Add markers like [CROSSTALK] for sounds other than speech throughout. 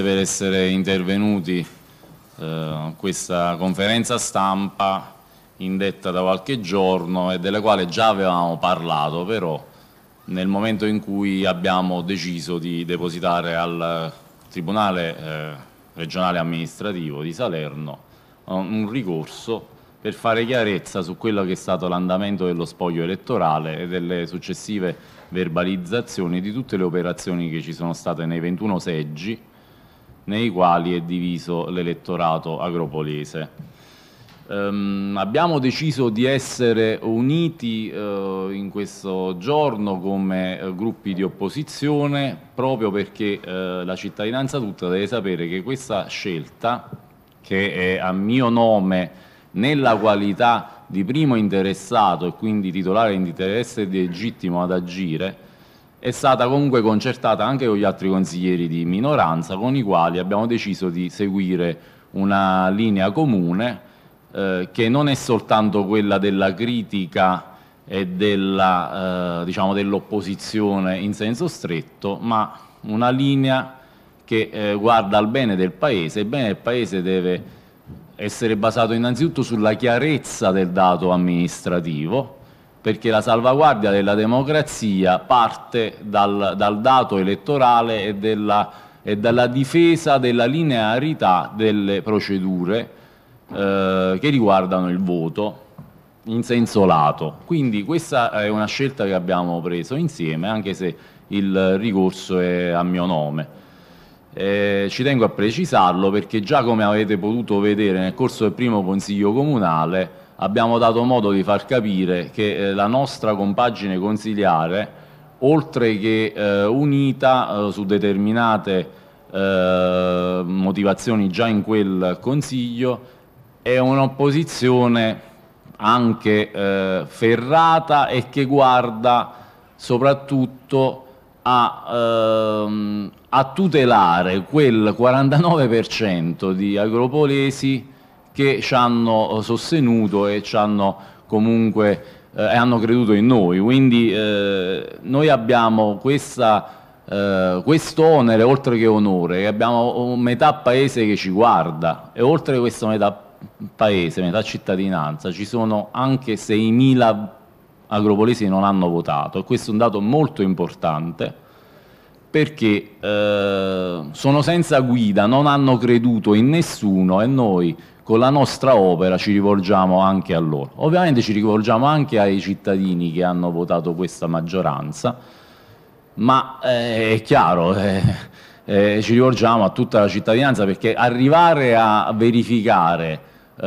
grazie per essere intervenuti eh, a eh, questa conferenza stampa indetta da qualche giorno e della quale già avevamo parlato però nel momento in cui abbiamo deciso di depositare al Tribunale eh, regionale amministrativo di Salerno eh, un ricorso per fare chiarezza su quello che è stato l'andamento dello spoglio elettorale e delle successive verbalizzazioni di tutte le operazioni che ci sono state nei 21 seggi nei quali è diviso l'elettorato agropolese. Um, abbiamo deciso di essere uniti uh, in questo giorno come uh, gruppi di opposizione proprio perché uh, la cittadinanza tutta deve sapere che questa scelta, che è a mio nome nella qualità di primo interessato e quindi titolare di interesse legittimo ad agire, è stata comunque concertata anche con gli altri consiglieri di minoranza con i quali abbiamo deciso di seguire una linea comune eh, che non è soltanto quella della critica e eh, diciamo, dell'opposizione diciamo, dell in senso stretto, ma una linea che eh, guarda al bene del Paese. Il bene del Paese deve essere basato innanzitutto sulla chiarezza del dato amministrativo, perché la salvaguardia della democrazia parte dal, dal dato elettorale e, della, e, dalla difesa della linearità delle procedure eh, che riguardano il voto in senso lato. Quindi questa è una scelta che abbiamo preso insieme, anche se il ricorso è a mio nome. Eh, ci tengo a precisarlo perché già come avete potuto vedere nel corso del primo Consiglio Comunale abbiamo dato modo di far capire che eh, la nostra compagine consiliare, oltre che eh, unita eh, su determinate eh, motivazioni già in quel Consiglio, è un'opposizione anche eh, ferrata e che guarda soprattutto a, ehm, a tutelare quel 49% di agropolesi che ci hanno eh, sostenuto e ci hanno comunque eh, hanno creduto in noi. Quindi eh, noi abbiamo eh, questo onere oltre che onore, abbiamo metà paese che ci guarda e oltre questo metà paese, metà cittadinanza, ci sono anche 6.000 agropolesi che non hanno votato e questo è un dato molto importante perché eh, sono senza guida, non hanno creduto in nessuno e noi con la nostra opera ci rivolgiamo anche a loro. Ovviamente ci rivolgiamo anche ai cittadini che hanno votato questa maggioranza, ma eh, è chiaro, eh, eh, ci rivolgiamo a tutta la cittadinanza perché arrivare a verificare eh,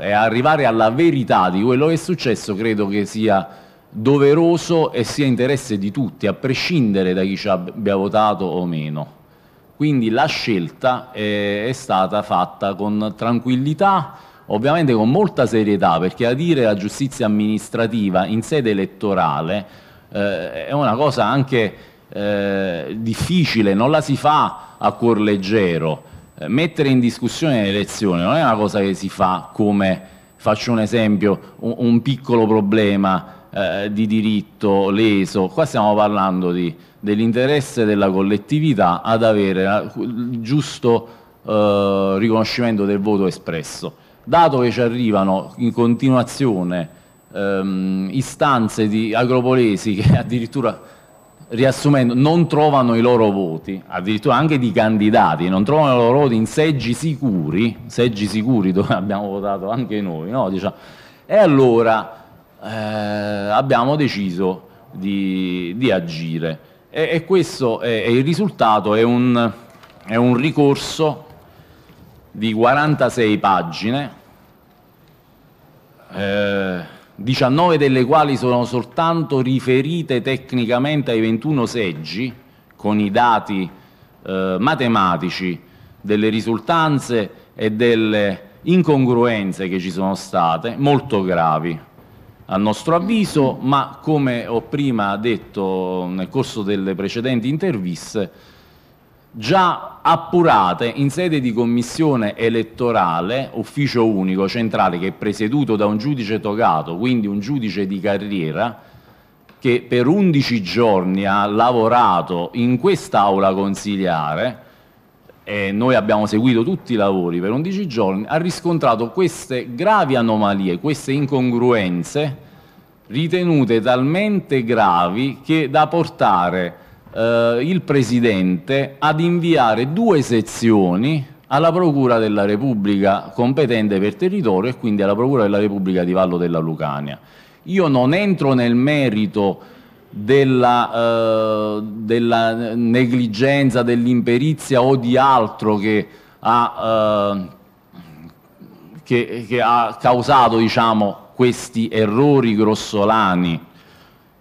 e arrivare alla verità di quello che è successo credo che sia doveroso e sia interesse di tutti, a prescindere da chi ci abbia votato o meno. Quindi la scelta è, eh, è stata fatta con tranquillità, ovviamente con molta serietà, perché a dire la giustizia amministrativa in sede elettorale eh, è una cosa anche eh, difficile, non la si fa a cuor leggero. Eh, mettere in discussione l'elezione non è una cosa che si fa come, faccio un esempio, un, un piccolo problema eh, di diritto leso, qua stiamo parlando di dell'interesse della collettività ad avere il eh, giusto eh, riconoscimento del voto espresso. Dato che ci arrivano in continuazione ehm, istanze di agropolesi che [LAUGHS] addirittura riassumendo non trovano i loro voti, addirittura anche di candidati, non trovano i loro voti in seggi sicuri, seggi sicuri dove [LAUGHS] abbiamo votato anche noi, no? diciamo. e allora eh, abbiamo deciso di, di agire. E, e questo è, è, il risultato, è un, è un ricorso di 46 pagine, eh, 19 delle quali sono soltanto riferite tecnicamente ai 21 seggi, con i dati eh, matematici delle risultanze e delle incongruenze che ci sono state, molto gravi a nostro avviso, ma come ho prima detto nel corso delle precedenti interviste, già appurate in sede di commissione elettorale, ufficio unico centrale che è presieduto da un giudice togato, quindi un giudice di carriera, che per 11 giorni ha lavorato in quest'aula consigliare, eh, noi abbiamo seguito tutti i lavori per 11 giorni, ha riscontrato queste gravi anomalie, queste incongruenze ritenute talmente gravi che da portare eh, il Presidente ad inviare due sezioni alla Procura della Repubblica competente per territorio e quindi alla Procura della Repubblica di Vallo della Lucania. Io non entro nel merito della, eh, della negligenza, dell'imperizia o di altro che ha, eh, che, che ha causato diciamo, questi errori grossolani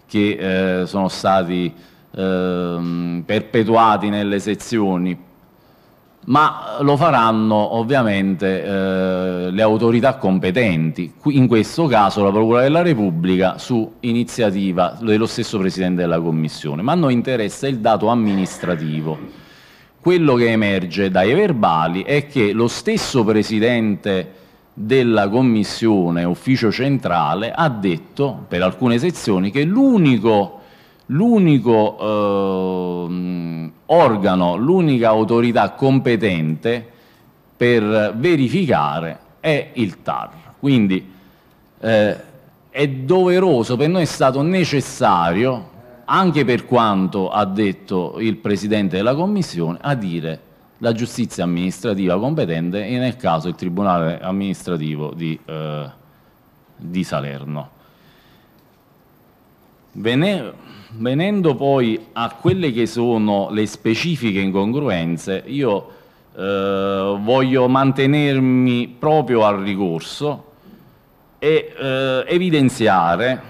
che eh, sono stati ehm, perpetuati nelle sezioni ma lo faranno ovviamente eh, le autorità competenti, in questo caso la Procura della Repubblica su iniziativa dello stesso Presidente della Commissione, ma a noi interessa il dato amministrativo. Quello che emerge dai verbali è che lo stesso Presidente della Commissione, ufficio centrale, ha detto per alcune sezioni che l'unico l'unico eh, organo, l'unica autorità competente per verificare è il TAR. Quindi eh, è doveroso, per noi è stato necessario, anche per quanto ha detto il Presidente della Commissione, a dire la giustizia amministrativa competente e nel caso il Tribunale amministrativo di, eh, di Salerno. Bene. Venendo poi a quelle che sono le specifiche incongruenze, io eh, voglio mantenermi proprio al ricorso e eh, evidenziare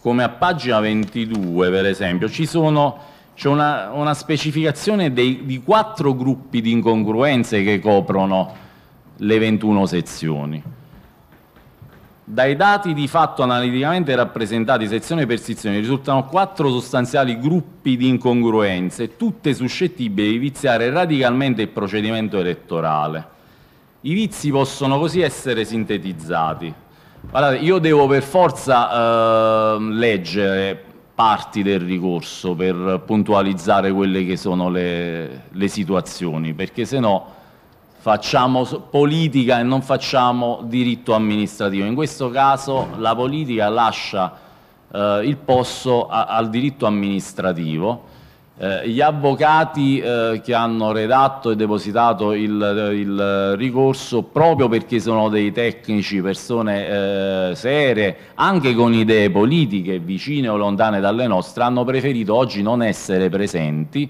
come a pagina 22 per esempio c'è una, una, specificazione dei, di quattro gruppi di incongruenze che coprono le 21 sezioni. Dai dati di fatto analiticamente rappresentati sezione per sezione risultano quattro sostanziali gruppi di incongruenze, tutte suscettibili di viziare radicalmente il procedimento elettorale. I vizi possono così essere sintetizzati. Guardate, io devo per forza eh, leggere parti del ricorso per puntualizzare quelle che sono le, le situazioni, perché se no facciamo politica e non facciamo diritto amministrativo. In questo caso la politica lascia eh, il posto a, al diritto amministrativo. Eh, gli avvocati eh, che hanno redatto e depositato il, il, ricorso, proprio perché sono dei tecnici, persone eh, serie, anche con idee politiche vicine o lontane dalle nostre, hanno preferito oggi non essere presenti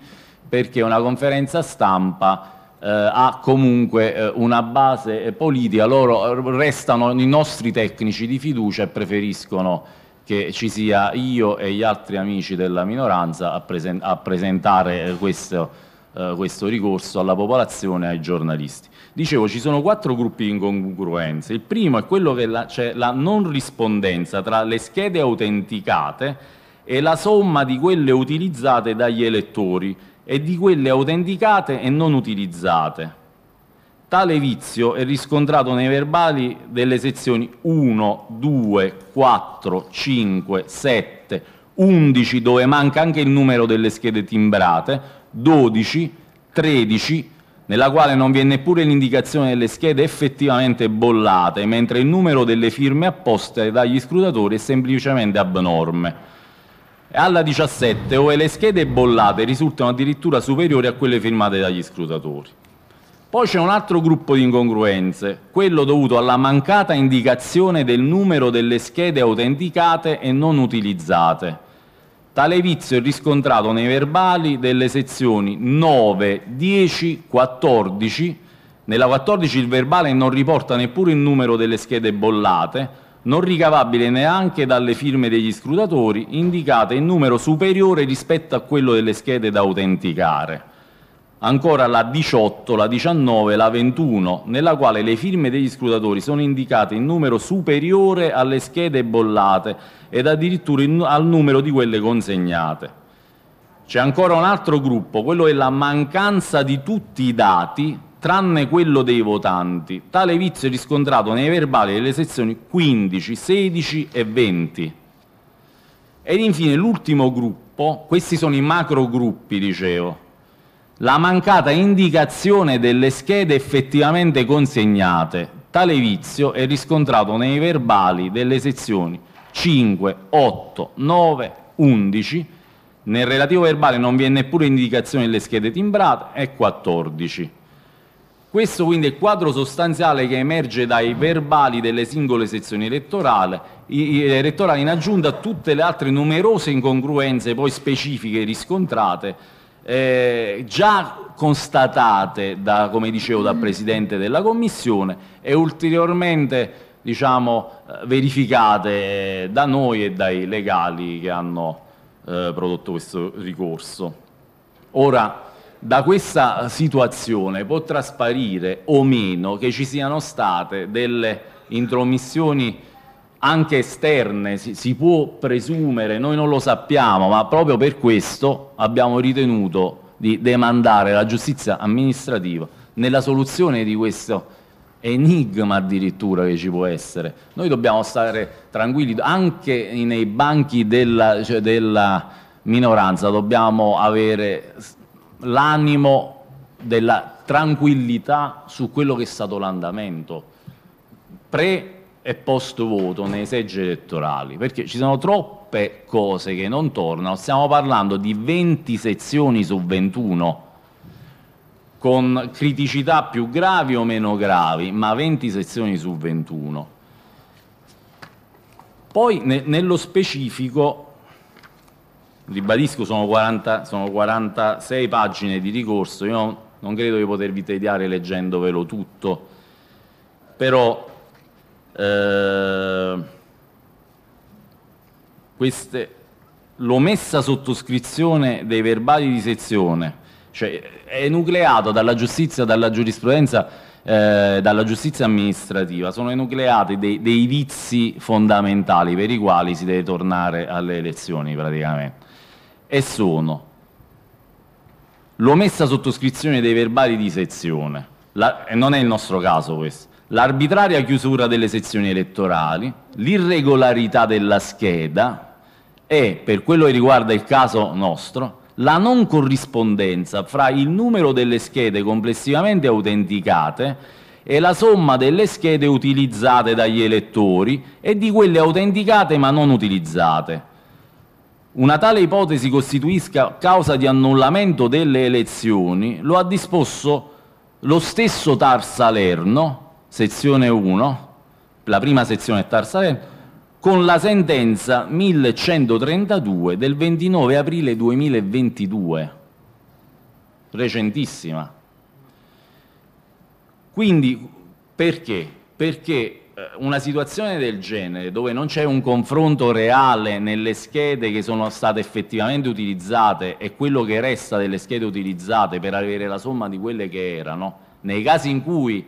perché una conferenza stampa eh, ha comunque eh, una base eh, politica, loro eh, restano i nostri tecnici di fiducia e preferiscono che ci sia io e gli altri amici della minoranza a, presen a presentare questo, eh, questo, ricorso alla popolazione e ai giornalisti. Dicevo, ci sono quattro gruppi di incongruenze. Il primo è quello che c'è la, la non rispondenza tra le schede autenticate e la somma di quelle utilizzate dagli elettori e di quelle autenticate e non utilizzate. Tale vizio è riscontrato nei verbali delle sezioni 1, 2, 4, 5, 7, 11 dove manca anche il numero delle schede timbrate, 12, 13 nella quale non vi è neppure l'indicazione delle schede effettivamente bollate, mentre il numero delle firme apposte dagli scrutatori è semplicemente abnorme. Alla 17, dove le schede bollate risultano addirittura superiori a quelle firmate dagli scrutatori. Poi c'è un altro gruppo di incongruenze, quello dovuto alla mancata indicazione del numero delle schede autenticate e non utilizzate. Tale vizio è riscontrato nei verbali delle sezioni 9, 10, 14. Nella 14 il verbale non riporta neppure il numero delle schede bollate, non ricavabile neanche dalle firme degli scrutatori, indicate in numero superiore rispetto a quello delle schede da autenticare. Ancora la 18, la 19, la 21, nella quale le firme degli scrutatori sono indicate in numero superiore alle schede bollate ed addirittura in, al numero di quelle consegnate. C'è ancora un altro gruppo, quello è la mancanza di tutti i dati tranne quello dei votanti. Tale vizio è riscontrato nei verbali delle sezioni 15, 16 e 20. Ed infine l'ultimo gruppo, questi sono i macro gruppi, dicevo, la mancata indicazione delle schede effettivamente consegnate. Tale vizio è riscontrato nei verbali delle sezioni 5, 8, 9, 11, nel relativo verbale non vi è neppure indicazione delle schede timbrate e 14. Questo quindi è il quadro sostanziale che emerge dai verbali delle singole sezioni elettorali, elettorali in aggiunta a tutte le altre numerose incongruenze poi specifiche riscontrate, eh, già constatate da, come dicevo, dal Presidente della Commissione e ulteriormente diciamo, eh, verificate eh, da noi e dai legali che hanno eh, prodotto questo ricorso. Ora, da questa situazione può trasparire o meno che ci siano state delle intromissioni anche esterne, si, si, può presumere, noi non lo sappiamo, ma proprio per questo abbiamo ritenuto di demandare la giustizia amministrativa nella soluzione di questo enigma addirittura che ci può essere. Noi dobbiamo stare tranquilli, anche nei banchi della, cioè della minoranza dobbiamo avere l'animo della tranquillità su quello che è stato l'andamento pre e post voto nei seggi elettorali, perché ci sono troppe cose che non tornano, stiamo parlando di 20 sezioni su 21 con criticità più gravi o meno gravi, ma 20 sezioni su 21. Poi ne, nello specifico ribadisco sono, 40, sono 46 pagine di ricorso, io non, credo di potervi tediare leggendovelo tutto, però eh, queste, l'omessa sottoscrizione dei verbali di sezione, cioè è nucleato dalla giustizia, dalla giurisprudenza, eh, dalla giustizia amministrativa, sono enucleati dei, dei vizi fondamentali per i quali si deve tornare alle elezioni praticamente e sono l'omessa sottoscrizione dei verbali di sezione, la, non è il nostro caso questo, l'arbitraria chiusura delle sezioni elettorali, l'irregolarità della scheda e, per quello che riguarda il caso nostro, la non corrispondenza fra il numero delle schede complessivamente autenticate e la somma delle schede utilizzate dagli elettori e di quelle autenticate ma non utilizzate una tale ipotesi costituisca causa di annullamento delle elezioni lo ha disposto lo stesso Tar Salerno, sezione 1, la prima sezione Tar Salerno, con la sentenza 1132 del 29 aprile 2022, recentissima. Quindi perché? Perché eh, una situazione del genere dove non c'è un confronto reale nelle schede che sono state effettivamente utilizzate e quello che resta delle schede utilizzate per avere la somma di quelle che erano, nei casi in cui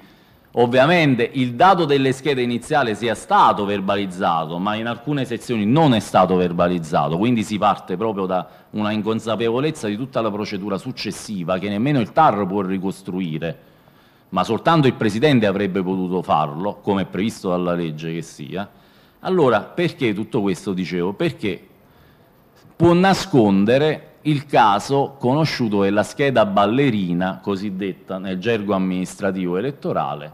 ovviamente il dato delle schede iniziali sia stato verbalizzato, ma in alcune sezioni non è stato verbalizzato, quindi si parte proprio da una inconsapevolezza di tutta la procedura successiva che nemmeno il TAR può ricostruire ma soltanto il Presidente avrebbe potuto farlo, come è previsto dalla legge che sia, allora perché tutto questo dicevo? Perché può nascondere il caso conosciuto della scheda ballerina, cosiddetta nel gergo amministrativo elettorale,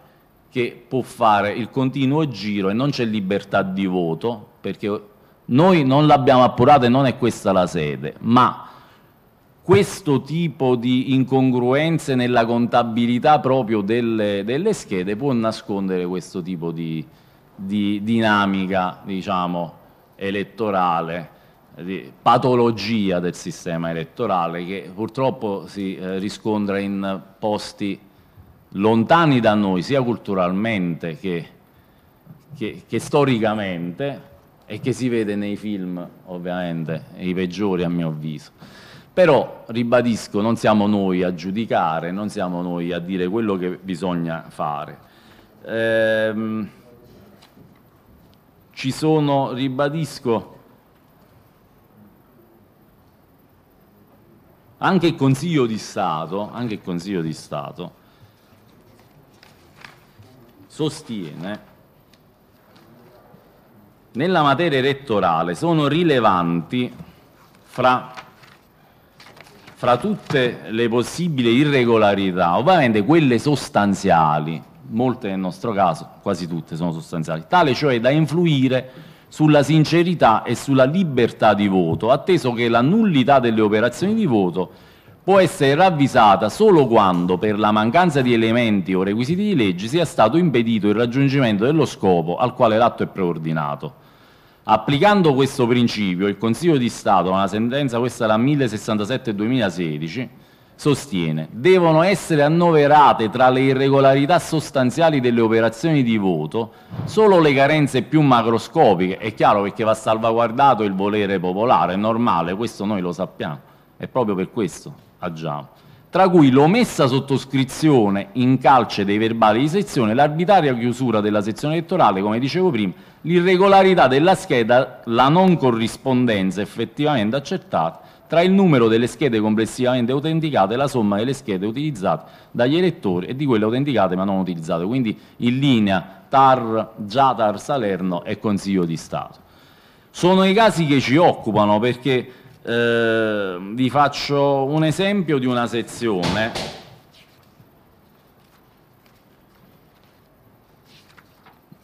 che può fare il continuo giro e non c'è libertà di voto, perché noi non l'abbiamo appurata e non è questa la sede, ma questo tipo di incongruenze nella contabilità proprio delle, delle schede può nascondere questo tipo di, di dinamica, diciamo, elettorale, di patologia del sistema elettorale che purtroppo si eh, riscontra in posti lontani da noi, sia culturalmente che, che, che storicamente e che si vede nei film, ovviamente, i peggiori a mio avviso però ribadisco, non siamo noi a giudicare, non siamo noi a dire quello che bisogna fare. Ehm, ci sono, ribadisco, anche il Consiglio di Stato, anche il Consiglio di Stato sostiene nella materia elettorale sono rilevanti fra fra tutte le possibili irregolarità, ovviamente quelle sostanziali, molte nel nostro caso, quasi tutte sono sostanziali, tale cioè da influire sulla sincerità e sulla libertà di voto, atteso che la nullità delle operazioni di voto può essere ravvisata solo quando, per la mancanza di elementi o requisiti di legge, sia stato impedito il raggiungimento dello scopo al quale l'atto è preordinato. Applicando questo principio, il Consiglio di Stato, con sentenza questa è la 1067-2016, sostiene devono essere annoverate tra le irregolarità sostanziali delle operazioni di voto solo le carenze più macroscopiche, è chiaro perché va salvaguardato il volere popolare, è normale, questo noi lo sappiamo, è proprio per questo agiamo. Ah tra cui l'omessa sottoscrizione in calce dei verbali di sezione, l'arbitraria chiusura della sezione elettorale, come dicevo prima, l'irregolarità della scheda, la non corrispondenza effettivamente accertata tra il numero delle schede complessivamente autenticate e la somma delle schede utilizzate dagli elettori e di quelle autenticate ma non utilizzate. Quindi in linea TAR, GIATAR, Salerno e Consiglio di Stato. Sono i casi che ci occupano perché eh, vi faccio un esempio di una sezione.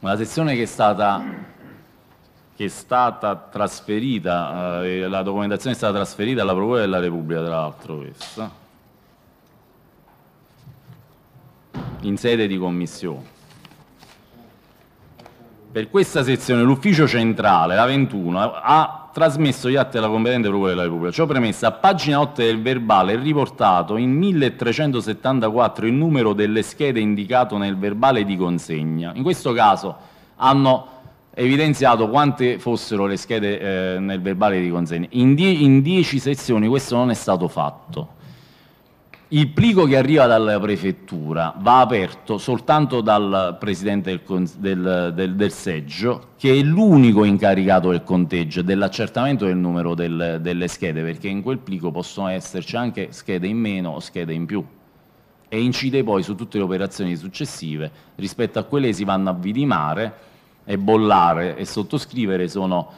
Una sezione che è stata, che è stata trasferita, eh, la documentazione è stata trasferita alla Procura della Repubblica, tra l'altro questa, in sede di commissione per questa sezione l'ufficio centrale, la 21, ha trasmesso gli atti alla competente Procura della Repubblica. Ciò premessa, a pagina 8 del verbale è riportato in 1374 il numero delle schede indicato nel verbale di consegna. In questo caso hanno evidenziato quante fossero le schede eh, nel verbale di consegna. In 10 sezioni questo non è stato fatto. Il plico che arriva dalla prefettura va aperto soltanto dal presidente del, del, del, del seggio, che è l'unico incaricato del conteggio, e dell'accertamento del numero delle schede, perché in quel plico possono esserci anche schede in meno o schede in più e incide poi su tutte le operazioni successive rispetto a quelle che si vanno a vidimare e bollare e sottoscrivere sono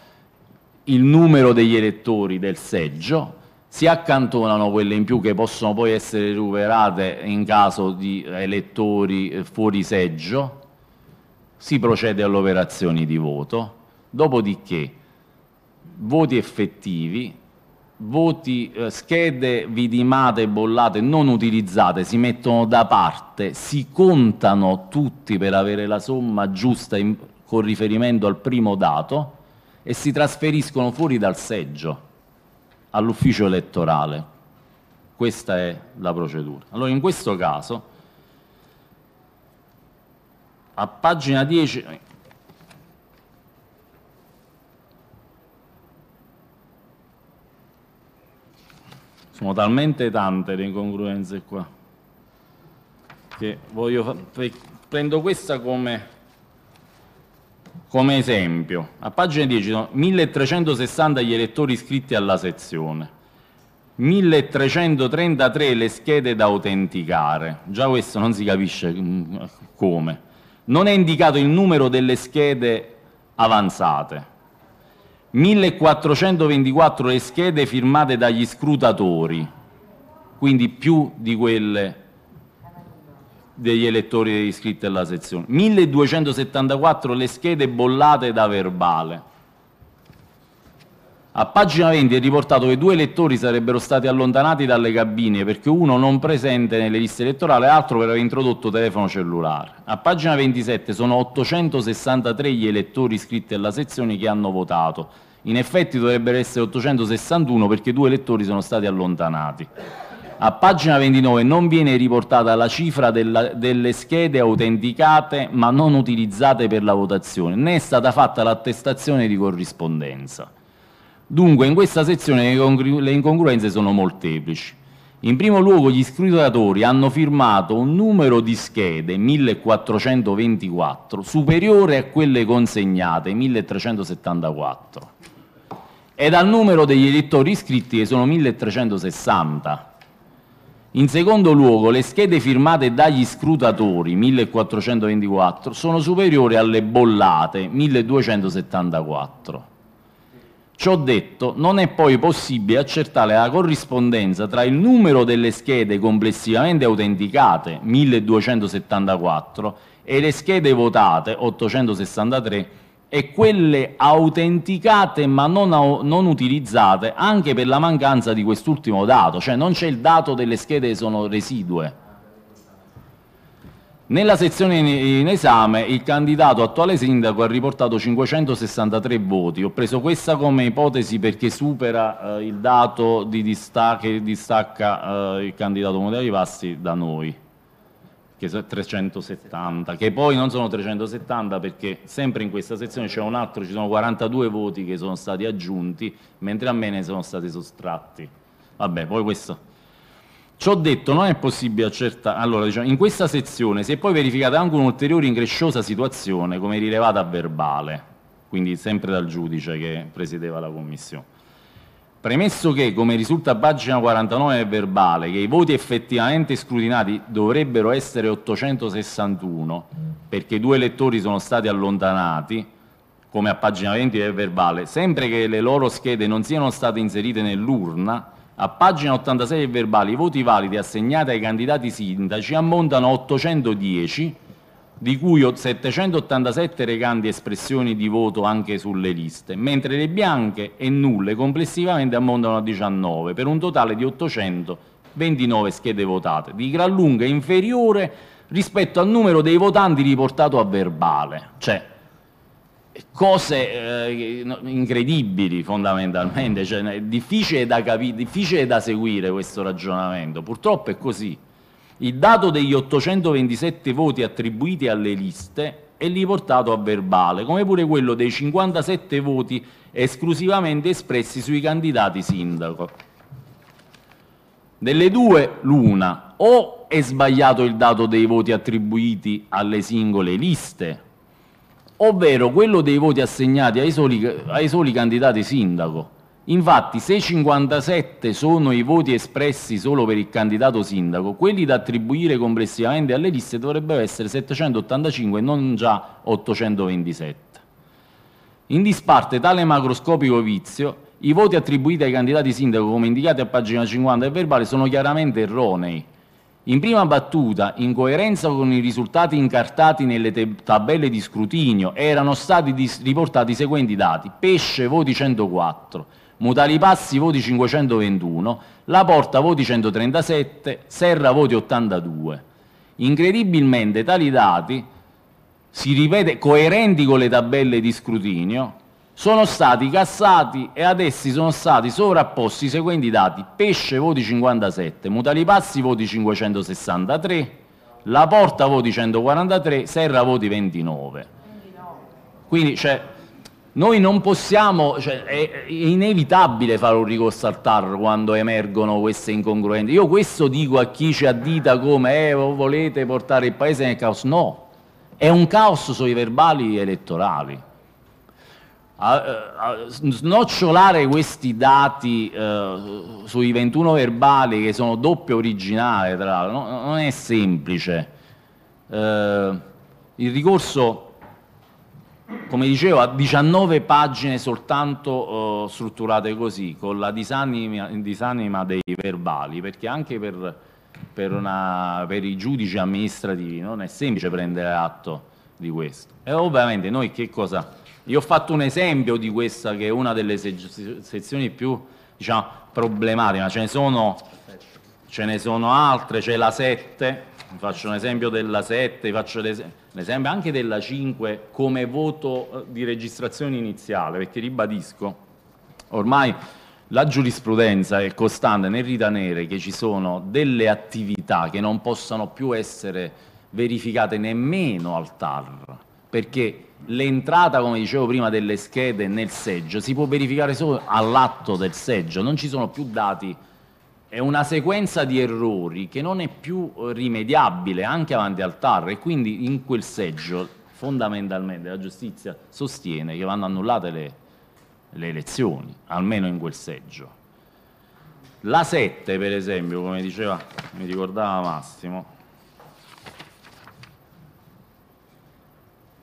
il numero degli elettori del seggio si accantonano quelle in più che possono poi essere recuperate in caso di elettori eh, fuori seggio, si procede alle operazioni di voto, dopodiché voti effettivi, voti, eh, schede vidimate e bollate non utilizzate si mettono da parte, si contano tutti per avere la somma giusta in, con riferimento al primo dato e si trasferiscono fuori dal seggio all'ufficio elettorale. Questa è la procedura. Allora in questo caso, a pagina 10, sono talmente tante le incongruenze qua, che voglio, prendo questa come come esempio, a pagina 10 sono 1360 gli elettori iscritti alla sezione, 1333 le schede da autenticare, già questo non si capisce mm, come. Non è indicato il numero delle schede avanzate, 1424 le schede firmate dagli scrutatori, quindi più di quelle degli elettori iscritti alla sezione. 1274 le schede bollate da verbale. A pagina 20 è riportato che due elettori sarebbero stati allontanati dalle cabine perché uno non presente nelle liste elettorali e l'altro per aver introdotto telefono cellulare. A pagina 27 sono 863 gli elettori iscritti alla sezione che hanno votato. In effetti dovrebbero essere 861 perché due elettori sono stati allontanati a pagina 29 non viene riportata la cifra della, delle schede autenticate ma non utilizzate per la votazione, né è stata fatta l'attestazione di corrispondenza. Dunque in questa sezione le incongruenze sono molteplici. In primo luogo gli scrutatori hanno firmato un numero di schede, 1424, superiore a quelle consegnate, 1374, ed al numero degli elettori iscritti che sono 1360. In secondo luogo, le schede firmate dagli scrutatori, 1424, sono superiori alle bollate, 1274. Ciò detto, non è poi possibile accertare la corrispondenza tra il numero delle schede complessivamente autenticate, 1274, e le schede votate, 863, e quelle autenticate ma non, non, utilizzate anche per la mancanza di quest'ultimo dato, cioè non c'è il dato delle schede che sono residue. Nella sezione in, esame il candidato attuale sindaco ha riportato 563 voti, ho preso questa come ipotesi perché supera eh, il dato di dista che distacca eh, il candidato Mondiale di Passi da noi che sono 370, che poi non sono 370 perché sempre in questa sezione c'è un altro, ci sono 42 voti che sono stati aggiunti, mentre a me ne sono stati sottratti. Vabbè, poi questo... Ciò detto, non è possibile accertare... Allora, diciamo, in questa sezione si è poi verificata anche un'ulteriore ingresciosa situazione, come rilevata a verbale, quindi sempre dal giudice che presiedeva la commissione. Premesso che, come risulta a pagina 49 del verbale, che i voti effettivamente scrutinati dovrebbero essere 861, perché due elettori sono stati allontanati, come a pagina 20 del verbale, sempre che le loro schede non siano state inserite nell'urna, a pagina 86 del verbale i voti validi assegnati ai candidati sindaci ammontano a 810 di cui 787 recanti espressioni di voto anche sulle liste, mentre le bianche e nulle complessivamente ammontano a 19, per un totale di 829 schede votate, di gran lunga inferiore rispetto al numero dei votanti riportato a verbale, cioè cose eh, incredibili fondamentalmente, cioè, è difficile da, difficile da seguire questo ragionamento, purtroppo è così. Il dato degli 827 voti attribuiti alle liste e lì portato a verbale, come pure quello dei 57 voti esclusivamente espressi sui candidati sindaco. Delle due l'una, o è sbagliato il dato dei voti attribuiti alle singole liste, ovvero quello dei voti assegnati ai soli, ai soli candidati sindaco. Infatti, se 57 sono i voti espressi solo per il candidato sindaco, quelli da attribuire complessivamente alle liste dovrebbero essere 785 e non già 827. In disparte tale macroscopico vizio, i voti attribuiti ai candidati sindaco, come indicati a pagina 50 del verbale, sono chiaramente erronei. In prima battuta, in coerenza con i risultati incartati nelle tabelle di scrutinio, erano stati riportati i seguenti dati. Pesce voti 104, Mutali Passi voti 521, La Porta voti 137, Serra voti 82. Incredibilmente tali dati, si ripete, coerenti con le tabelle di scrutinio, sono stati cassati e ad essi sono stati sovrapposti i seguenti dati. Pesce voti 57, Mutali Passi voti 563, La Porta voti 143, Serra voti 29. Quindi c'è cioè, noi non possiamo, cioè, è, è, inevitabile fare un ricorso al TAR quando emergono queste incongruenze. Io questo dico a chi ci addita come eh, volete portare il paese nel caos. No, è un caos sui verbali elettorali. A, a, a snocciolare questi dati uh, sui 21 verbali che sono doppio originale tra l'altro no, non è semplice uh, il ricorso come dicevo, ha 19 pagine soltanto uh, strutturate così, con la disanima, disanima dei verbali, perché anche per, per, una, per, i giudici amministrativi non è semplice prendere atto di questo. E ovviamente noi che cosa... Io ho fatto un esempio di questa che è una delle se sezioni più diciamo, problematiche, ma ce ne sono, ce ne sono altre, c'è la 7 vi faccio un esempio della 7, vi faccio un esempio anche della 5 come voto eh, di registrazione iniziale, perché ribadisco, ormai la giurisprudenza è costante nel ritenere che ci sono delle attività che non possono più essere verificate nemmeno al TAR, perché l'entrata, come dicevo prima, delle schede nel seggio si può verificare solo all'atto del seggio, non ci sono più dati è una sequenza di errori che non è più eh, rimediabile anche avanti al TAR e quindi in quel seggio fondamentalmente la giustizia sostiene che vanno annullate le, le elezioni, almeno in quel seggio. La 7 per esempio, come diceva, mi ricordava Massimo,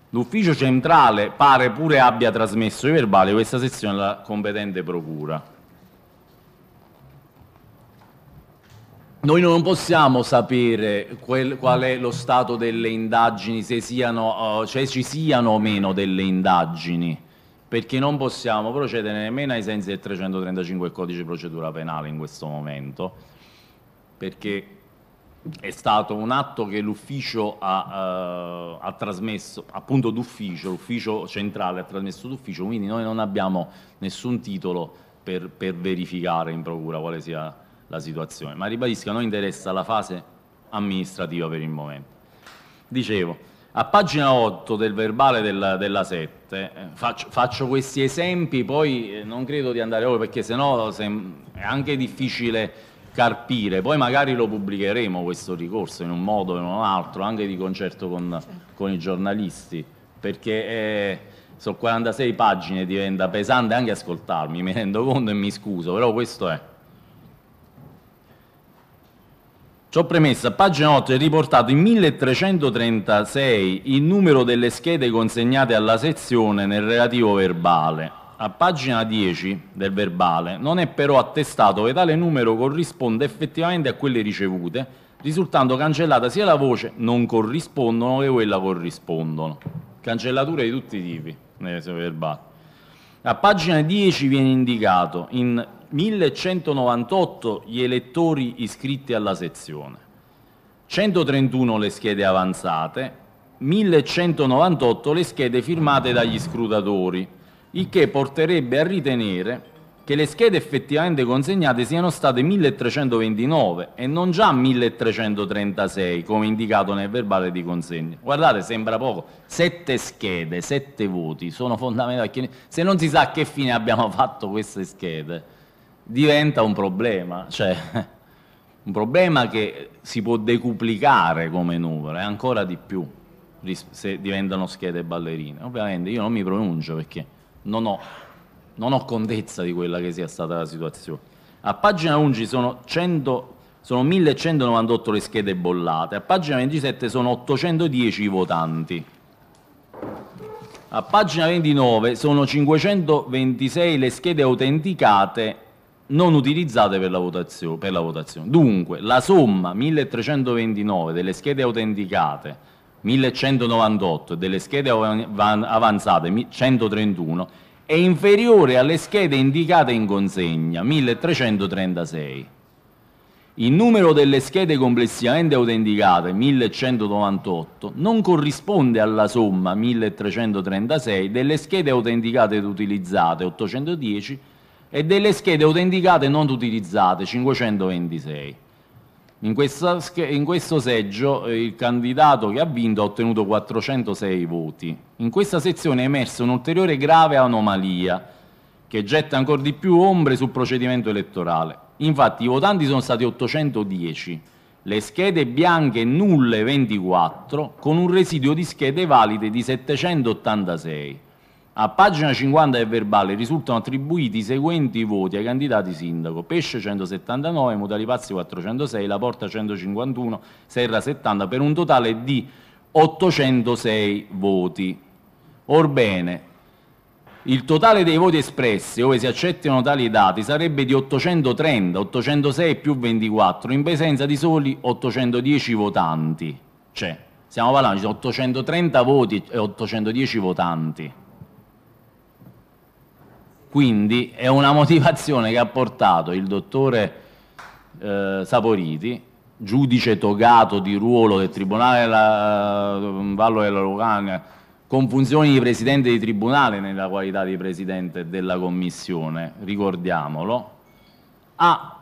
l'ufficio centrale pare pure abbia trasmesso i verbali, questa sezione alla competente procura. Noi non possiamo sapere quel, qual è lo stato delle indagini, se siano, uh, cioè ci siano o meno delle indagini, perché non possiamo procedere nemmeno ai sensi del 335 del codice procedura penale in questo momento, perché è stato un atto che l'ufficio ha, uh, ha trasmesso, appunto d'ufficio, l'ufficio centrale ha trasmesso d'ufficio, quindi noi non abbiamo nessun titolo per, per verificare in procura quale sia la situazione, ma ribadisco, a noi interessa la fase amministrativa per il momento. Dicevo, a pagina 8 del verbale della, della 7 eh, faccio, faccio, questi esempi, poi eh, non credo di andare oltre perché sennò se, è anche difficile carpire, poi magari lo pubblicheremo questo ricorso in un modo o in un altro, anche di concerto con, certo. con i giornalisti, perché eh, sono 46 pagine diventa pesante anche ascoltarmi, [LAUGHS] mi rendo conto e mi scuso, però questo è. Ciò premesso, a pagina 8 è riportato in 1336 il numero delle schede consegnate alla sezione nel relativo verbale. A pagina 10 del verbale non è però attestato che tale numero corrisponde effettivamente a quelle ricevute, risultando cancellata sia la voce non corrispondono che quella corrispondono. Cancellature di tutti i tipi nel eh, verbale. A pagina 10 viene indicato in 1198 gli elettori iscritti alla sezione, 131 le schede avanzate, 1198 le schede firmate dagli scrutatori, il che porterebbe a ritenere che le schede effettivamente consegnate siano state 1329 e non già 1336 come indicato nel verbale di consegna. Guardate, sembra poco, sette schede, sette voti sono fondamentali, se non si sa a che fine abbiamo [LAUGHS] fatto queste schede diventa un problema, cioè [LAUGHS] un problema che si può decuplicare come numero e ancora di più se diventano schede ballerine. Ovviamente io non mi pronuncio perché non ho, non ho contezza di quella che sia stata la situazione. A pagina 11 sono, 100, sono 1198 le schede bollate, a pagina 27 sono 810 i votanti. A pagina 29 sono 526 le schede autenticate non utilizzate per la, votazio- per la votazione. Dunque, la somma 1329 delle schede autenticate 1198 e delle schede avanzate 131 è inferiore alle schede indicate in consegna 1336. Il numero delle schede complessivamente autenticate 1198 non corrisponde alla somma 1336 delle schede autenticate ed utilizzate 810 e delle schede autenticate non utilizzate, 526. In, questa, in questo seggio eh, il candidato che ha vinto ha ottenuto 406 voti. In questa sezione è emersa un'ulteriore grave anomalia che getta ancora di più ombre sul procedimento elettorale. Infatti i votanti sono stati 810, le schede bianche nulle 24, con un residuo di schede valide di 786. A pagina 50 del verbale risultano attribuiti i seguenti voti ai candidati sindaco: Pesce 179, Modali Pazzi 406, La Porta 151, Serra 70, per un totale di 806 voti. Orbene, il totale dei voti espressi, ove si accettano tali dati, sarebbe di 830, 806 più 24, in presenza di soli 810 votanti. Cioè, stiamo parlando di 830 voti e 810 votanti. Quindi è una [LAUGHS] motivazione che ha portato il dottore eh, Saporiti, giudice togato di ruolo del Tribunale della, mm, Vallo della Lucania, con funzioni di presidente di tribunale nella qualità di presidente della commissione, ricordiamolo, a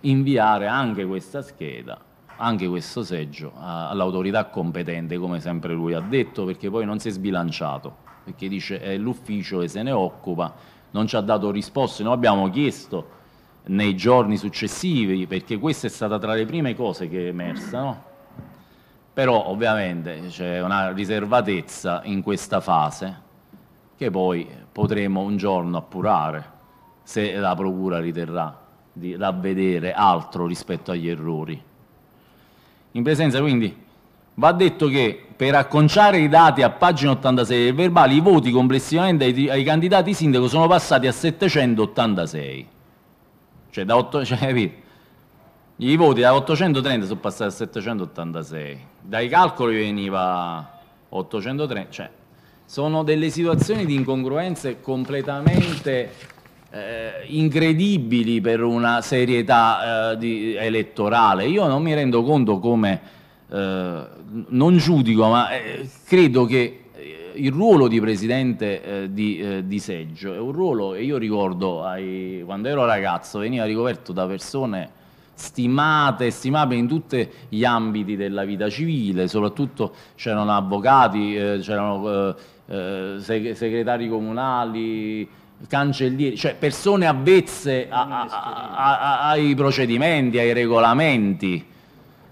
inviare anche questa scheda, anche questo seggio all'autorità competente, come sempre lui ha detto, perché poi non si è sbilanciato, perché dice è l'ufficio che se ne occupa non ci ha dato risposte, noi abbiamo chiesto nei giorni successivi, perché questa è stata tra le prime cose che è emersa, no? però ovviamente c'è una riservatezza in questa fase che poi potremo un giorno appurare se la Procura riterrà di ravvedere altro rispetto agli errori. In presenza quindi Va detto che per acconciare i dati a pagina 86 del verbale, i voti complessivamente ai, ai candidati sindaco sono passati a 786. Cioè, da 8, [LAUGHS] cioè, i voti da 830 sono passati a 786. Dai calcoli veniva 830. Cioè, sono delle situazioni di incongruenze completamente eh, incredibili per una serietà eh, di, elettorale. Io non mi rendo conto come... Eh, non giudico, ma eh, credo che eh, il ruolo di presidente eh, di, eh, di, seggio è un ruolo che io ricordo ai, quando ero ragazzo veniva ricoperto da persone stimate, stimabili in tutti gli ambiti della vita civile, soprattutto c'erano avvocati, eh, c'erano eh, eh, seg- segretari comunali, cancellieri, cioè persone avvezze a, a, a, ai procedimenti, ai regolamenti.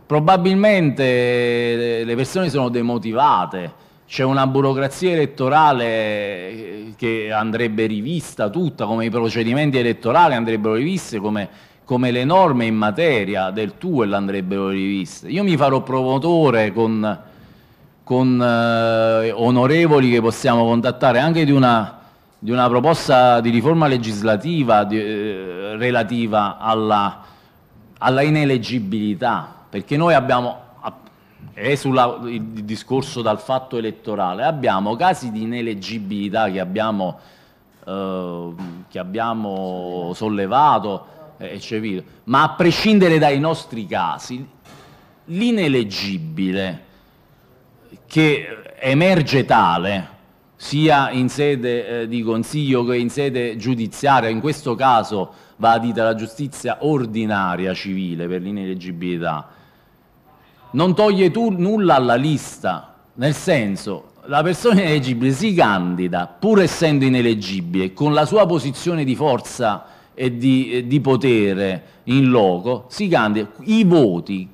Probabilmente eh, le persone sono demotivate, c'è una burocrazia elettorale eh, che andrebbe rivista tutta, come i procedimenti elettorali andrebbero rivisti, come, come, le norme in materia del TUEL andrebbero riviste. Io mi farò promotore con, con eh, onorevoli che possiamo contattare anche di una, di una proposta di riforma legislativa di, eh, relativa alla, alla ineleggibilità perché noi abbiamo, esula il discorso dal fatto elettorale, abbiamo casi di ineleggibilità che abbiamo, eh, che abbiamo sollevato, eccepito, eh, ma a prescindere dai nostri casi, l'ineleggibile che emerge tale, sia in sede eh, di consiglio che in sede giudiziaria, in questo caso va dita la giustizia ordinaria civile per l'ineleggibilità, non toglie tu nulla alla lista, nel senso la persona ineleggibile si candida pur essendo ineleggibile con la sua posizione di forza e di, di potere in loco, si candida, i voti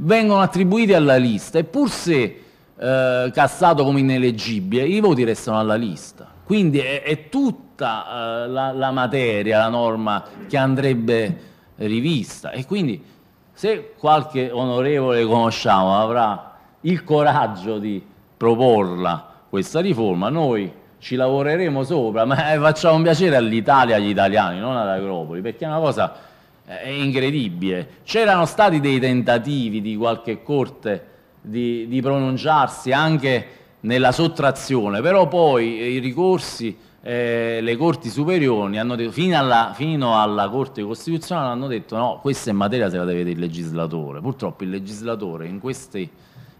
vengono attribuiti alla lista e pur se eh, cassato come ineleggibile, i voti restano alla lista. Quindi è, è tutta eh, la, la, materia, la norma che andrebbe rivista e quindi se qualche onorevole conosciamo avrà il coraggio di proporla questa riforma, noi ci lavoreremo sopra, ma eh, facciamo un piacere all'Italia e agli italiani, non ad Agropoli, perché è una cosa eh, è incredibile. C'erano stati dei tentativi di qualche corte di, di pronunciarsi anche nella sottrazione, però poi i ricorsi eh, le corti superiori hanno detto, fino alla, fino alla, Corte Costituzionale hanno detto no, questa è materia se la deve vedere il legislatore. Purtroppo il legislatore in queste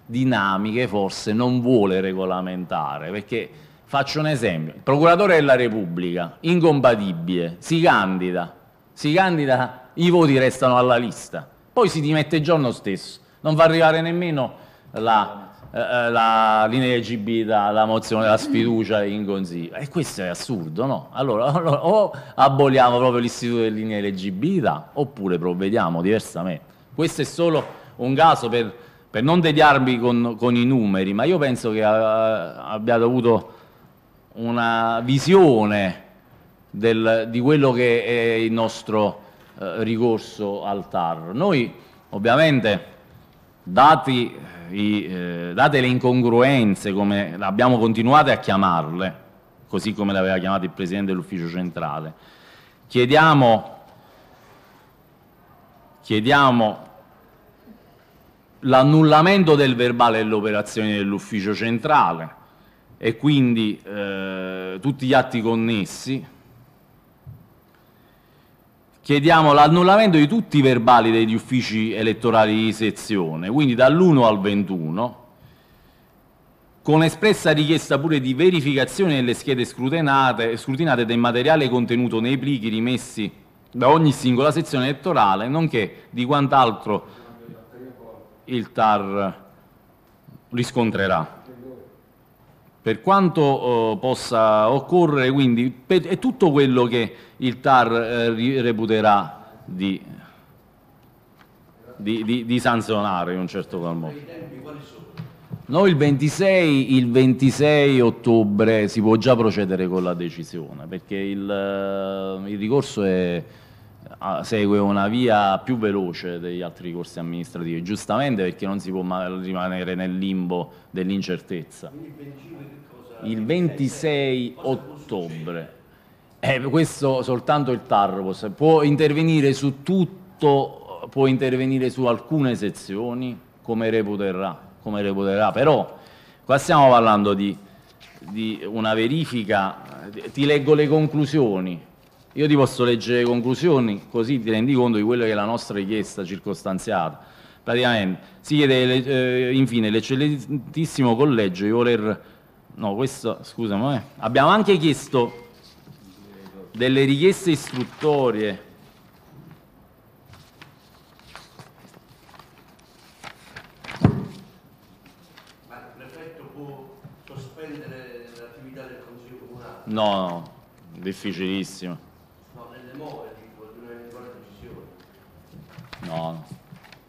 dinamiche forse non vuole regolamentare, perché faccio un esempio, il procuratore della Repubblica, incompatibile, si candida, si candida, i voti restano alla lista, poi si dimette il giorno stesso, non va arrivare nemmeno la eh, eh, la linea GB dalla mozione della sfiducia in Gonzi. E questo è assurdo, no? Allora, [LAUGHS] allora o aboliamo proprio l'istituto delle linee LGBT oppure provvediamo diversamente. Questo è solo un caso per, per non deviarmi con, con, i numeri, ma io penso che eh, abbiate avuto una visione del, di quello che è il nostro eh, ricorso al TAR. Noi ovviamente, dati i, eh, date le incongruenze, come abbiamo continuato a chiamarle, così come le aveva chiamate il Presidente dell'Ufficio Centrale, chiediamo, chiediamo l'annullamento del verbale delle operazioni dell'Ufficio Centrale e quindi eh, tutti gli atti connessi, chiediamo l'annullamento di tutti i verbali degli uffici elettorali di sezione, quindi dall'1 al 21, con espressa richiesta pure di verificazione delle schede scrutinate, scrutinate del materiale contenuto nei plichi rimessi da ogni singola sezione elettorale, nonché di quant'altro il TAR riscontrerà. Per quanto eh, possa occorrere, quindi, per, è tutto quello che il TAR eh, reputerà di, di, di, di, sanzionare in un certo qual modo. Noi il 26, il 26, ottobre si può già procedere con la decisione, perché il, eh, il ricorso è Ah, segue una via più veloce degli altri corsi amministrativi, giustamente perché non si può rimanere nel limbo dell'incertezza. Il 26 ottobre, eh, questo soltanto il Tarropos, può intervenire su tutto, può intervenire su alcune sezioni, come reputerà, come reputerà. però qua stiamo parlando di, di una verifica, ti leggo le conclusioni, io ti posso leggere le conclusioni, così ti rendi conto di quella che è la nostra richiesta circostanziata. Praticamente si chiede eh, infine l'eccellentissimo collegio di voler... No, questo, scusami, eh. abbiamo anche chiesto delle richieste istruttorie. Ma prefetto può sospendere l'attività del Consiglio Comunale? No, no, difficilissimo. No,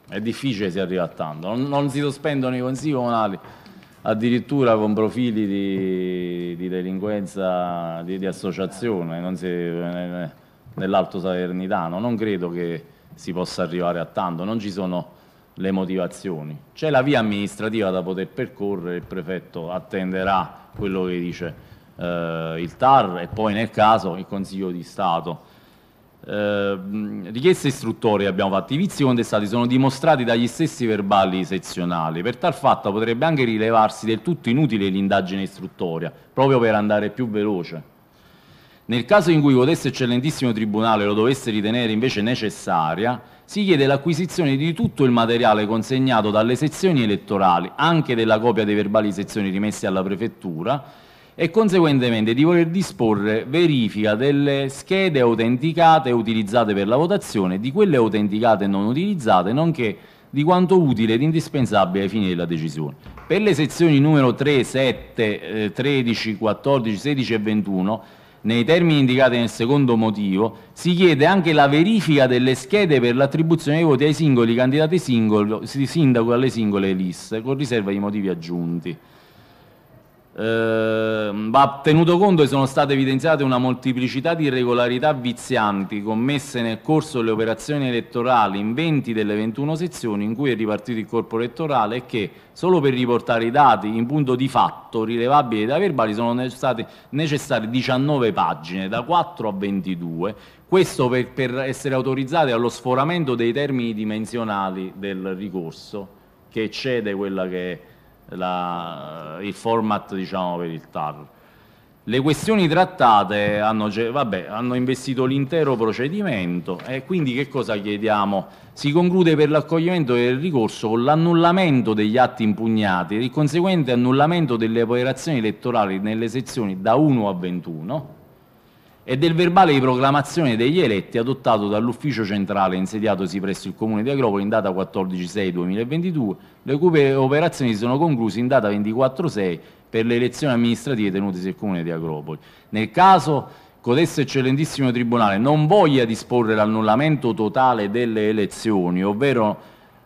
è difficile si arriva a tanto, non, non si sospendono i consigli comunali addirittura con profili di, di delinquenza, di, di associazione eh, nell'Alto Salernitano, non credo che si possa arrivare a tanto, non ci sono le motivazioni. C'è la via amministrativa da poter percorrere, il prefetto attenderà quello che dice eh, il TAR e poi nel caso il Consiglio di Stato. Ehm, richieste istruttorie abbiamo fatto, i vizi contestati sono dimostrati dagli stessi verbali sezionali, per tal fatto potrebbe anche rilevarsi del tutto inutile l'indagine istruttoria, proprio per andare più veloce. Nel caso in cui codesto eccellentissimo tribunale lo dovesse ritenere invece necessaria, si chiede l'acquisizione di tutto il materiale consegnato dalle sezioni elettorali, anche della copia dei verbali sezioni rimessi alla prefettura, e conseguentemente di voler disporre verifica delle schede autenticate e utilizzate per la votazione, di quelle autenticate e non utilizzate, nonché di quanto utile ed indispensabile ai fini della decisione. Per le sezioni numero 3, 7, 13, 14, 16 e 21, nei termini indicati nel secondo motivo, si chiede anche la verifica delle schede per l'attribuzione dei voti ai singoli candidati singolo, sindaco alle singole liste, con riserva di motivi aggiunti eh, va tenuto conto che sono state evidenziate una moltiplicità di irregolarità vizianti commesse nel corso delle operazioni elettorali in 20 delle 21 sezioni in cui è ripartito il corpo elettorale e che, solo per riportare i dati in punto di fatto rilevabili da verbali, sono state necessarie 19 pagine, da 4 a 22, questo per, per, essere autorizzati allo sforamento dei termini dimensionali del ricorso che eccede quella che è la, il format diciamo, per il TAR. Le questioni trattate hanno, vabbè, hanno, investito l'intero procedimento e quindi che cosa chiediamo? Si conclude per l'accoglimento del ricorso con l'annullamento degli atti impugnati e il conseguente annullamento delle operazioni elettorali nelle sezioni da 1 a 21 e del verbale di proclamazione degli eletti adottato dall'ufficio centrale insediatosi presso il comune di Agropoli in data 14-6-2022, le cui operazioni sono concluse in data 24-6 per le elezioni amministrative tenutesi nel comune di Agropoli. Nel caso codesto eccellentissimo tribunale non voglia disporre l'annullamento totale delle elezioni, ovvero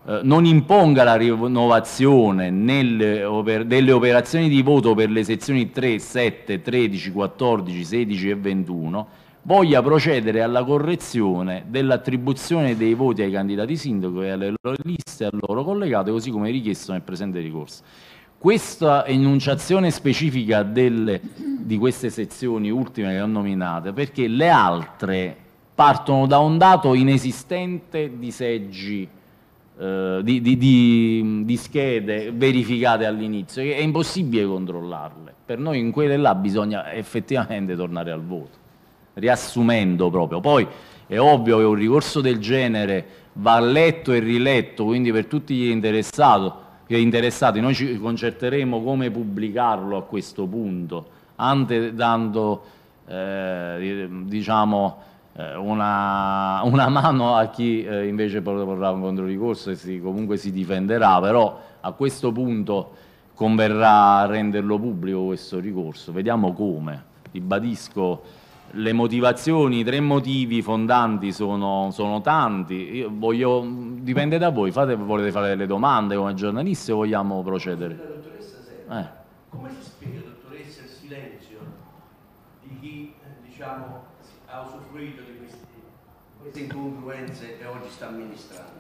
eh, non imponga la rinnovazione nel, oper, delle operazioni di voto per le sezioni 3, 7, 13, 14, 16 e 21, voglia procedere alla correzione dell'attribuzione dei voti ai candidati sindaco e alle loro liste a loro collegate, così come richiesto nel presente ricorso. Questa enunciazione specifica delle, di queste sezioni ultime che ho nominato, perché le altre partono da un dato inesistente di seggi eh, di, di, di, di, schede verificate all'inizio, è impossibile controllarle. Per noi in quelle là bisogna effettivamente tornare al voto, riassumendo proprio. Poi è ovvio che un ricorso del genere va letto e riletto, quindi per tutti gli interessati noi ci concerteremo come pubblicarlo a questo punto, ante dando eh, diciamo, eh, una, [LAUGHS] una, mano a chi eh, invece proporrà un contro ricorso e si, comunque si difenderà, però a questo punto converrà renderlo pubblico questo ricorso. Vediamo come. Ribadisco, le motivazioni, i tre motivi fondanti sono, sono tanti. Voglio, dipende da voi, fate, volete fare delle domande come giornalisti o vogliamo procedere? Eh. Come si spiega, dottoressa, il silenzio di chi, eh, diciamo, ha usufruito di questi, queste incongruenze e oggi sta amministrando?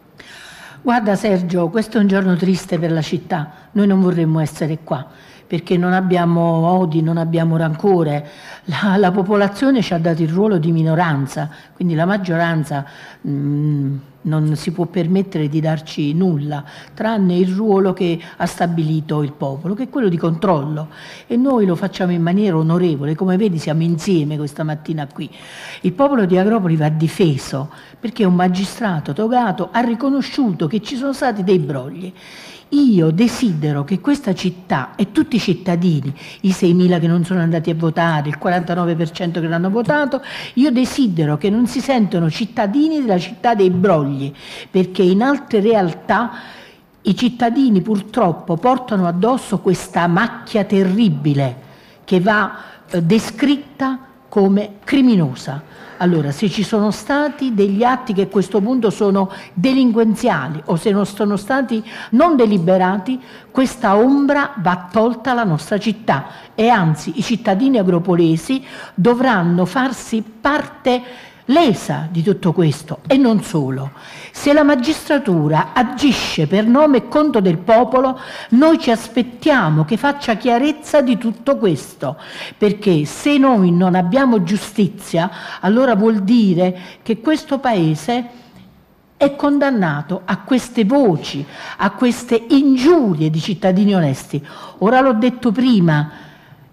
Guarda Sergio, questo è un giorno triste per la città, noi non vorremmo essere qua perché non abbiamo odi, non abbiamo rancore. La, la popolazione ci ha dato il ruolo di minoranza, quindi la maggioranza mh, mm, non si può permettere di darci nulla, tranne il ruolo che ha stabilito il popolo, che è quello di controllo. E noi lo facciamo in maniera onorevole, come vedi siamo insieme questa mattina qui. Il popolo di Agropoli va difeso perché un magistrato togato ha riconosciuto che ci sono stati dei brogli io desidero che questa città e tutti i cittadini, i 6.000 che non sono andati a votare, il 49% che l'hanno votato, io desidero che non si sentano cittadini della città dei brogli, perché in altre realtà i cittadini purtroppo portano addosso questa macchia terribile che va eh, descritta come criminosa. Allora, se ci sono stati degli atti che a questo punto sono delinquenziali o se non sono stati non deliberati, questa ombra va tolta alla nostra città e anzi i cittadini agropolesi dovranno farsi parte lesa di tutto questo e non solo. Se la magistratura agisce per nome e conto del popolo, noi ci aspettiamo che faccia chiarezza di tutto questo, perché se noi non abbiamo giustizia, allora vuol dire che questo Paese è condannato a queste voci, a queste ingiurie di cittadini onesti. Ora l'ho detto prima,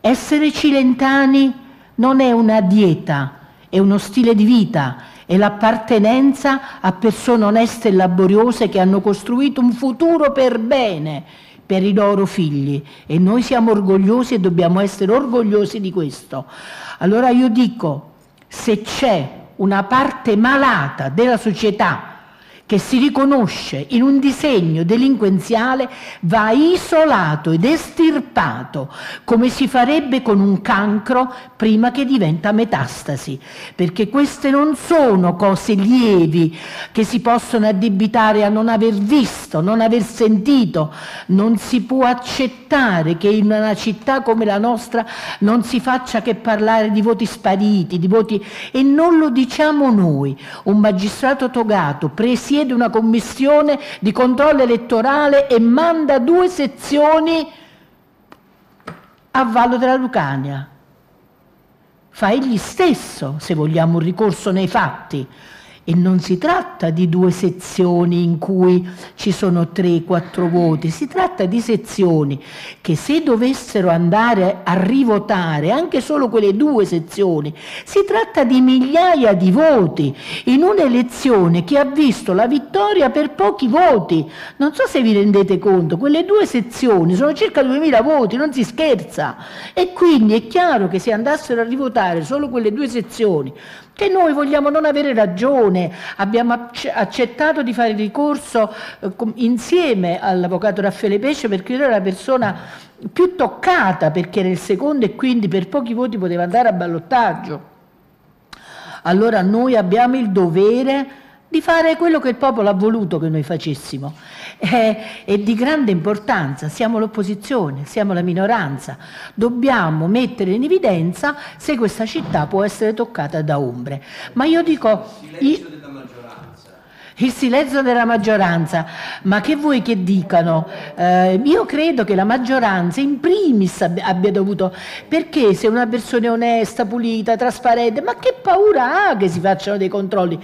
essere cilentani non è una dieta, è uno stile di vita, è l'appartenenza a persone oneste e laboriose che hanno costruito un futuro per bene per i loro figli e noi siamo orgogliosi e dobbiamo essere orgogliosi di questo. Allora io dico, se c'è una parte malata della società che si riconosce in un disegno delinquenziale va isolato ed estirpato, come si farebbe con un cancro prima che diventa metastasi, perché queste non sono cose lievi che si possono addebitare a non aver visto, non aver sentito, non si può accettare che in una città come la nostra non si faccia che parlare di voti spariti, di voti e non lo diciamo noi. Un magistrato togato presiede siede una commissione di controllo elettorale e manda due sezioni a Vallo della Lucania. Fa egli stesso, se vogliamo, un ricorso nei fatti e non si tratta di due sezioni in cui ci sono 3-4 voti, si tratta di sezioni che se dovessero andare a rivotare anche solo quelle due sezioni, si tratta di migliaia di voti in un'elezione che ha visto la vittoria per pochi voti. Non so se vi rendete conto, quelle due sezioni sono circa 2000 voti, non si scherza. E quindi è chiaro che se andassero a rivotare solo quelle due sezioni, che noi vogliamo non avere ragione, abbiamo accettato di fare ricorso eh, insieme all'avvocato Raffaele Pesce perché era la persona più toccata perché era il secondo e quindi per pochi voti poteva andare a ballottaggio. Allora noi abbiamo il dovere di fare quello che il popolo ha voluto che noi facessimo. È, eh, è, di grande importanza, siamo l'opposizione, siamo la minoranza, dobbiamo mettere in evidenza se questa città può essere toccata da ombre. Ma io dico... Silenzio il silenzio della maggioranza, ma che vuoi che dicano? Eh, io credo che la maggioranza in primis abbia dovuto, perché se una persona è onesta, pulita, trasparente, ma che paura ha che si facciano dei controlli?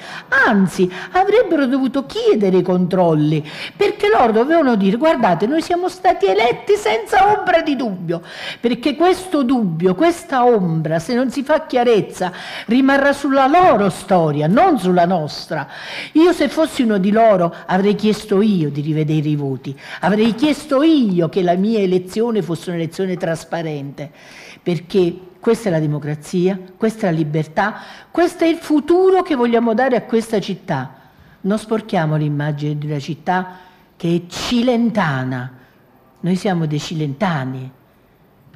Anzi, avrebbero dovuto chiedere i controlli, perché loro dovevano dire guardate, noi siamo stati eletti senza ombra di dubbio, perché questo dubbio, questa ombra, se non si fa chiarezza, rimarrà sulla loro storia, non sulla nostra. Io se fossi fossi uno di loro avrei chiesto io di rivedere i voti, avrei chiesto io che la mia elezione fosse un'elezione trasparente, perché questa è la democrazia, questa è la libertà, questo è il futuro che vogliamo dare a questa città. Non sporchiamo l'immagine di una città che è cilentana, noi siamo dei cilentani,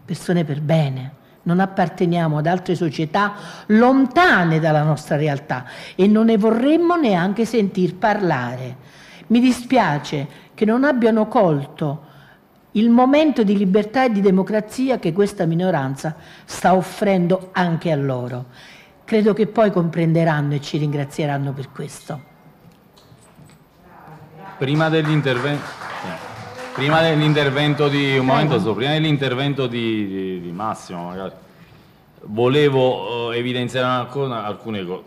persone per bene non apparteniamo ad altre società lontane dalla nostra realtà e non ne vorremmo neanche sentir parlare. Mi dispiace che non abbiano colto il momento di libertà e di democrazia che questa minoranza sta offrendo anche a loro. Credo che poi comprenderanno e ci ringrazieranno per questo. Prima dell'intervento. Prima dell'intervento di, so, dell di, di, di Massimo, magari, volevo eh, evidenziare cosa, alcune cose.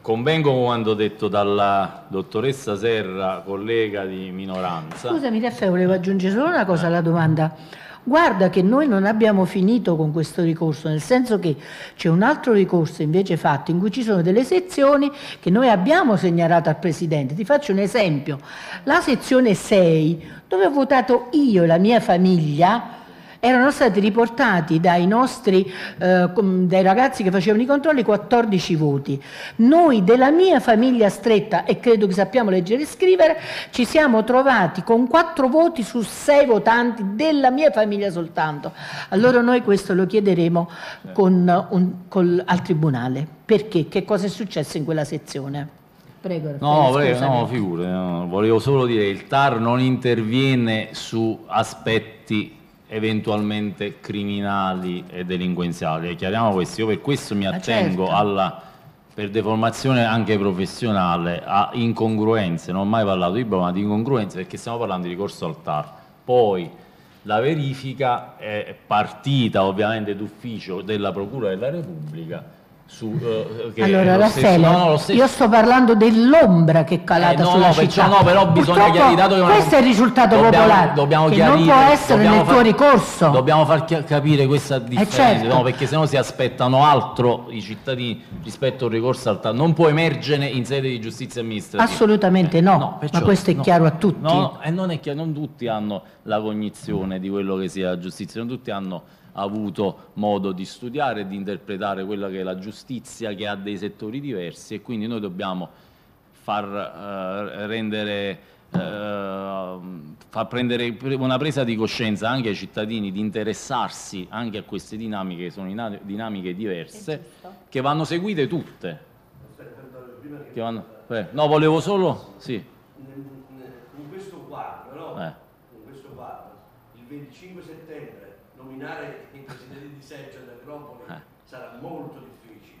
Convengo con quanto detto dalla dottoressa Serra, collega di minoranza. Scusami, Raffaele, volevo aggiungere solo una cosa alla domanda Guarda che noi non abbiamo finito con questo ricorso, nel senso che c'è un altro ricorso invece fatto in cui ci sono delle sezioni che noi abbiamo segnalato al Presidente. Ti faccio un esempio. La sezione 6, dove ho votato io e la mia famiglia, erano stati riportati dai nostri, eh, dai ragazzi che facevano i controlli, 14 voti. Noi della mia famiglia stretta, e credo che sappiamo leggere e scrivere, ci siamo trovati con 4 voti su 6 votanti della mia famiglia soltanto. Allora noi questo lo chiederemo con, un, con, al Tribunale. Perché? Che cosa è successo in quella sezione? Prego, no, prego, no, figure, no. volevo solo dire che il TAR non interviene su aspetti eventualmente criminali e delinquenziali. Chiariamo questo, io per questo mi attengo certo. alla per deformazione anche professionale a incongruenze, non ho mai parlato di broma, ma di incongruenze perché stiamo parlando di ricorso al TAR. Poi la verifica è partita ovviamente d'ufficio della Procura della Repubblica su, uh, allora Raffaele no, no, io sto parlando dell'ombra che è calata eh, no, sulla no, città no però bisogna chiarire dato che questo è il risultato dobbiamo, popolare dobbiamo che non può essere nel far, tuo ricorso dobbiamo far capire questa eh, differenza eh certo. no, perché sennò si aspettano altro i cittadini rispetto al ricorso al TAR non può emergere in sede di giustizia amministrativa assolutamente eh, no, eh, no perciò, ma questo è chiaro a tutti no, e non è chiaro non tutti hanno la cognizione di quello che sia la giustizia non tutti hanno avuto modo di studiare e di interpretare quella che è la giustizia che ha dei settori diversi e quindi noi dobbiamo far eh, rendere eh, far prendere una presa di coscienza anche ai cittadini di interessarsi anche a queste dinamiche che sono dinamiche diverse che vanno seguite tutte che vanno, eh, no volevo solo sì di seggio cosiddetto disegno dell'Acropoli sarà molto difficile.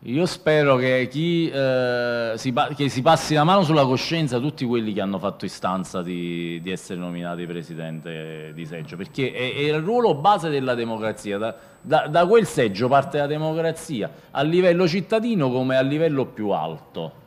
Io spero che chi eh, si, che si, passi la mano sulla coscienza tutti quelli che hanno fatto istanza di, di essere nominati presidente di seggio, perché è, è il ruolo base della democrazia. Da, da, da quel seggio parte la democrazia, a livello cittadino come a livello più alto.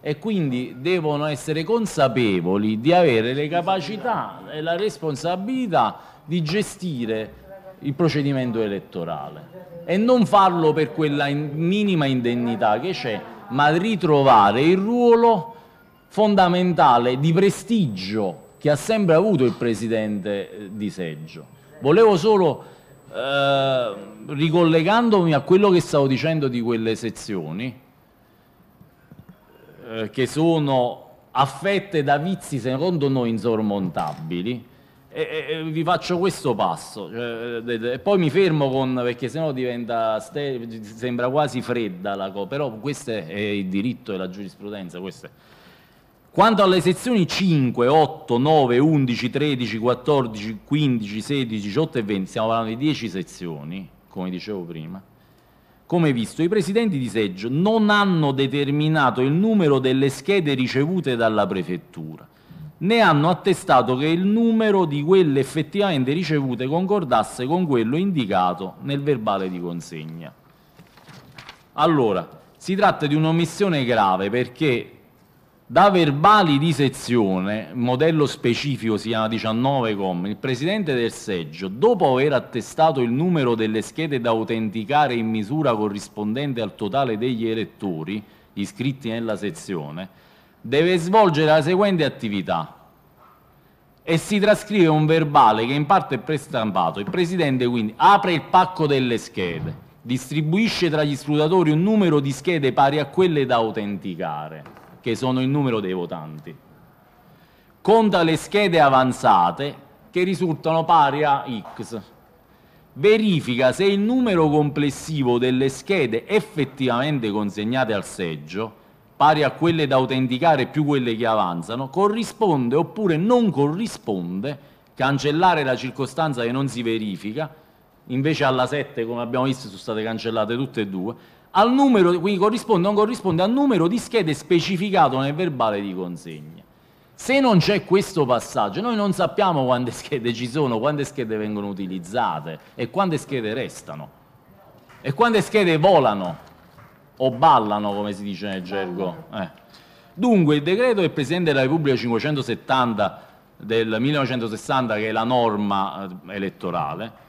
E quindi devono essere consapevoli di avere le capacità e la responsabilità di gestire il procedimento elettorale e non farlo per quella in minima indennità che c'è, ma ritrovare il ruolo fondamentale di prestigio che ha sempre avuto il Presidente eh, di Seggio. Volevo solo, eh, ricollegandomi a quello che stavo dicendo di quelle sezioni, eh, che sono affette da vizi secondo noi insormontabili, e, e, vi faccio questo passo cioè, e poi mi fermo con perché sennò diventa ste, sembra quasi fredda la cosa però questo è il diritto e la giurisprudenza questo quanto alle sezioni 5, 8, 9, 11, 13, 14, 15, 16, 18 e 20 stiamo parlando di 10 sezioni come dicevo prima come visto i presidenti di seggio non hanno determinato il numero delle schede ricevute dalla prefettura ne hanno attestato che il numero di quelle effettivamente ricevute concordasse con quello indicato nel verbale di consegna. Allora, si tratta di un'omissione grave perché da verbali di sezione, modello specifico si chiama 19 com, il presidente del seggio, dopo aver attestato il numero delle schede da autenticare in misura corrispondente al totale degli elettori iscritti nella sezione, deve svolgere la seguente attività e si trascrive un verbale che in parte è prestampato. Il Presidente quindi apre il pacco delle schede, distribuisce tra gli scrutatori un numero di schede pari a quelle da autenticare, che sono il numero dei votanti. Conta le schede avanzate che risultano pari a X. Verifica se il numero complessivo delle schede effettivamente consegnate al seggio pari a quelle da autenticare più quelle che avanzano, corrisponde oppure non corrisponde cancellare la circostanza che non si verifica, invece alla 7 come abbiamo visto sono state cancellate tutte e due, al numero, quindi corrisponde o non corrisponde al numero di schede specificato nel verbale di consegna. Se non c'è questo passaggio, noi non sappiamo quante schede ci sono, quante schede vengono utilizzate e quante schede restano e quante schede volano o ballano come si dice nel gergo. Eh. Dunque il decreto del Presidente della Repubblica 570 del 1960 che è la norma eh, elettorale,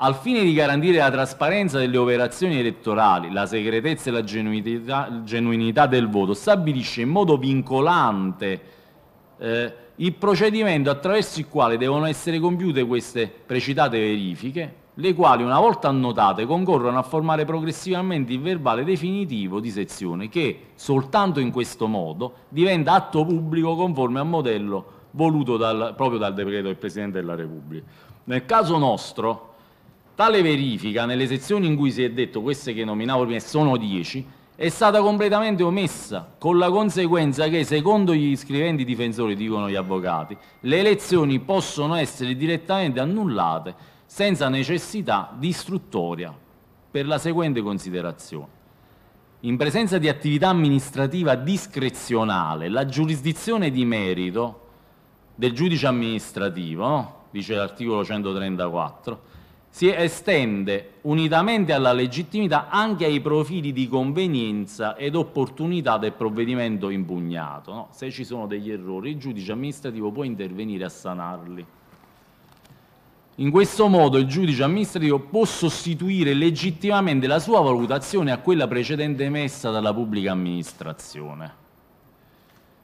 al fine di garantire la trasparenza delle operazioni elettorali, la segretezza e la genuinità, genuinità del voto, stabilisce in modo vincolante eh, il procedimento attraverso il quale devono essere compiute queste precitate verifiche le quali una volta annotate concorrono a formare progressivamente il verbale definitivo di sezione che soltanto in questo modo diventa atto pubblico conforme al modello voluto dal, proprio dal decreto del Presidente della Repubblica. Nel caso nostro, tale verifica nelle sezioni in cui si è detto queste che nominavo prima sono 10, è stata completamente omessa, con la conseguenza che, secondo gli scriventi difensori, dicono gli avvocati, le elezioni possono essere direttamente annullate senza necessità di istruttoria, per la seguente considerazione. In presenza di attività amministrativa discrezionale, la giurisdizione di merito del giudice amministrativo, dice l'articolo 134, si estende unitamente alla legittimità anche ai profili di convenienza ed opportunità del provvedimento impugnato. No? Se ci sono degli errori, il giudice amministrativo può intervenire a sanarli. In questo modo il giudice amministrativo può sostituire legittimamente la sua valutazione a quella precedente emessa dalla pubblica amministrazione.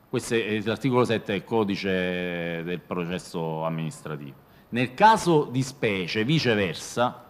Questo è eh, l'articolo 7 del codice del processo amministrativo. Nel caso di specie, viceversa,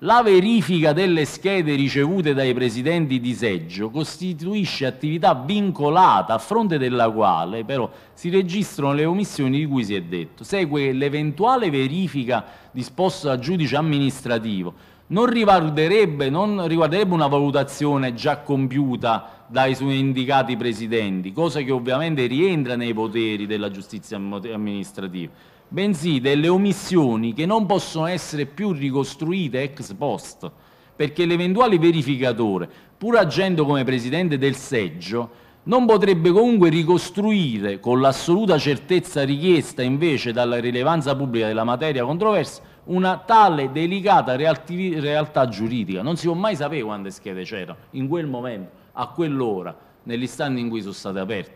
la verifica delle schede ricevute dai presidenti di seggio costituisce attività vincolata a fronte della quale però si registrano le omissioni di cui si è detto. Segue l'eventuale verifica disposta dal giudice amministrativo non riguarderebbe, non riguarderebbe, una valutazione già compiuta dai suoi indicati presidenti, cosa che ovviamente rientra nei poteri della giustizia amministrativa bensì delle omissioni che non possono essere più ricostruite ex post, perché l'eventuale verificatore, pur agendo come presidente del seggio, non potrebbe comunque ricostruire con l'assoluta certezza richiesta invece dalla rilevanza pubblica della materia controversa una tale delicata realtà giuridica. Non si può mai sapere quante schede c'erano in quel momento, a quell'ora, nell'istante in cui sono state aperte.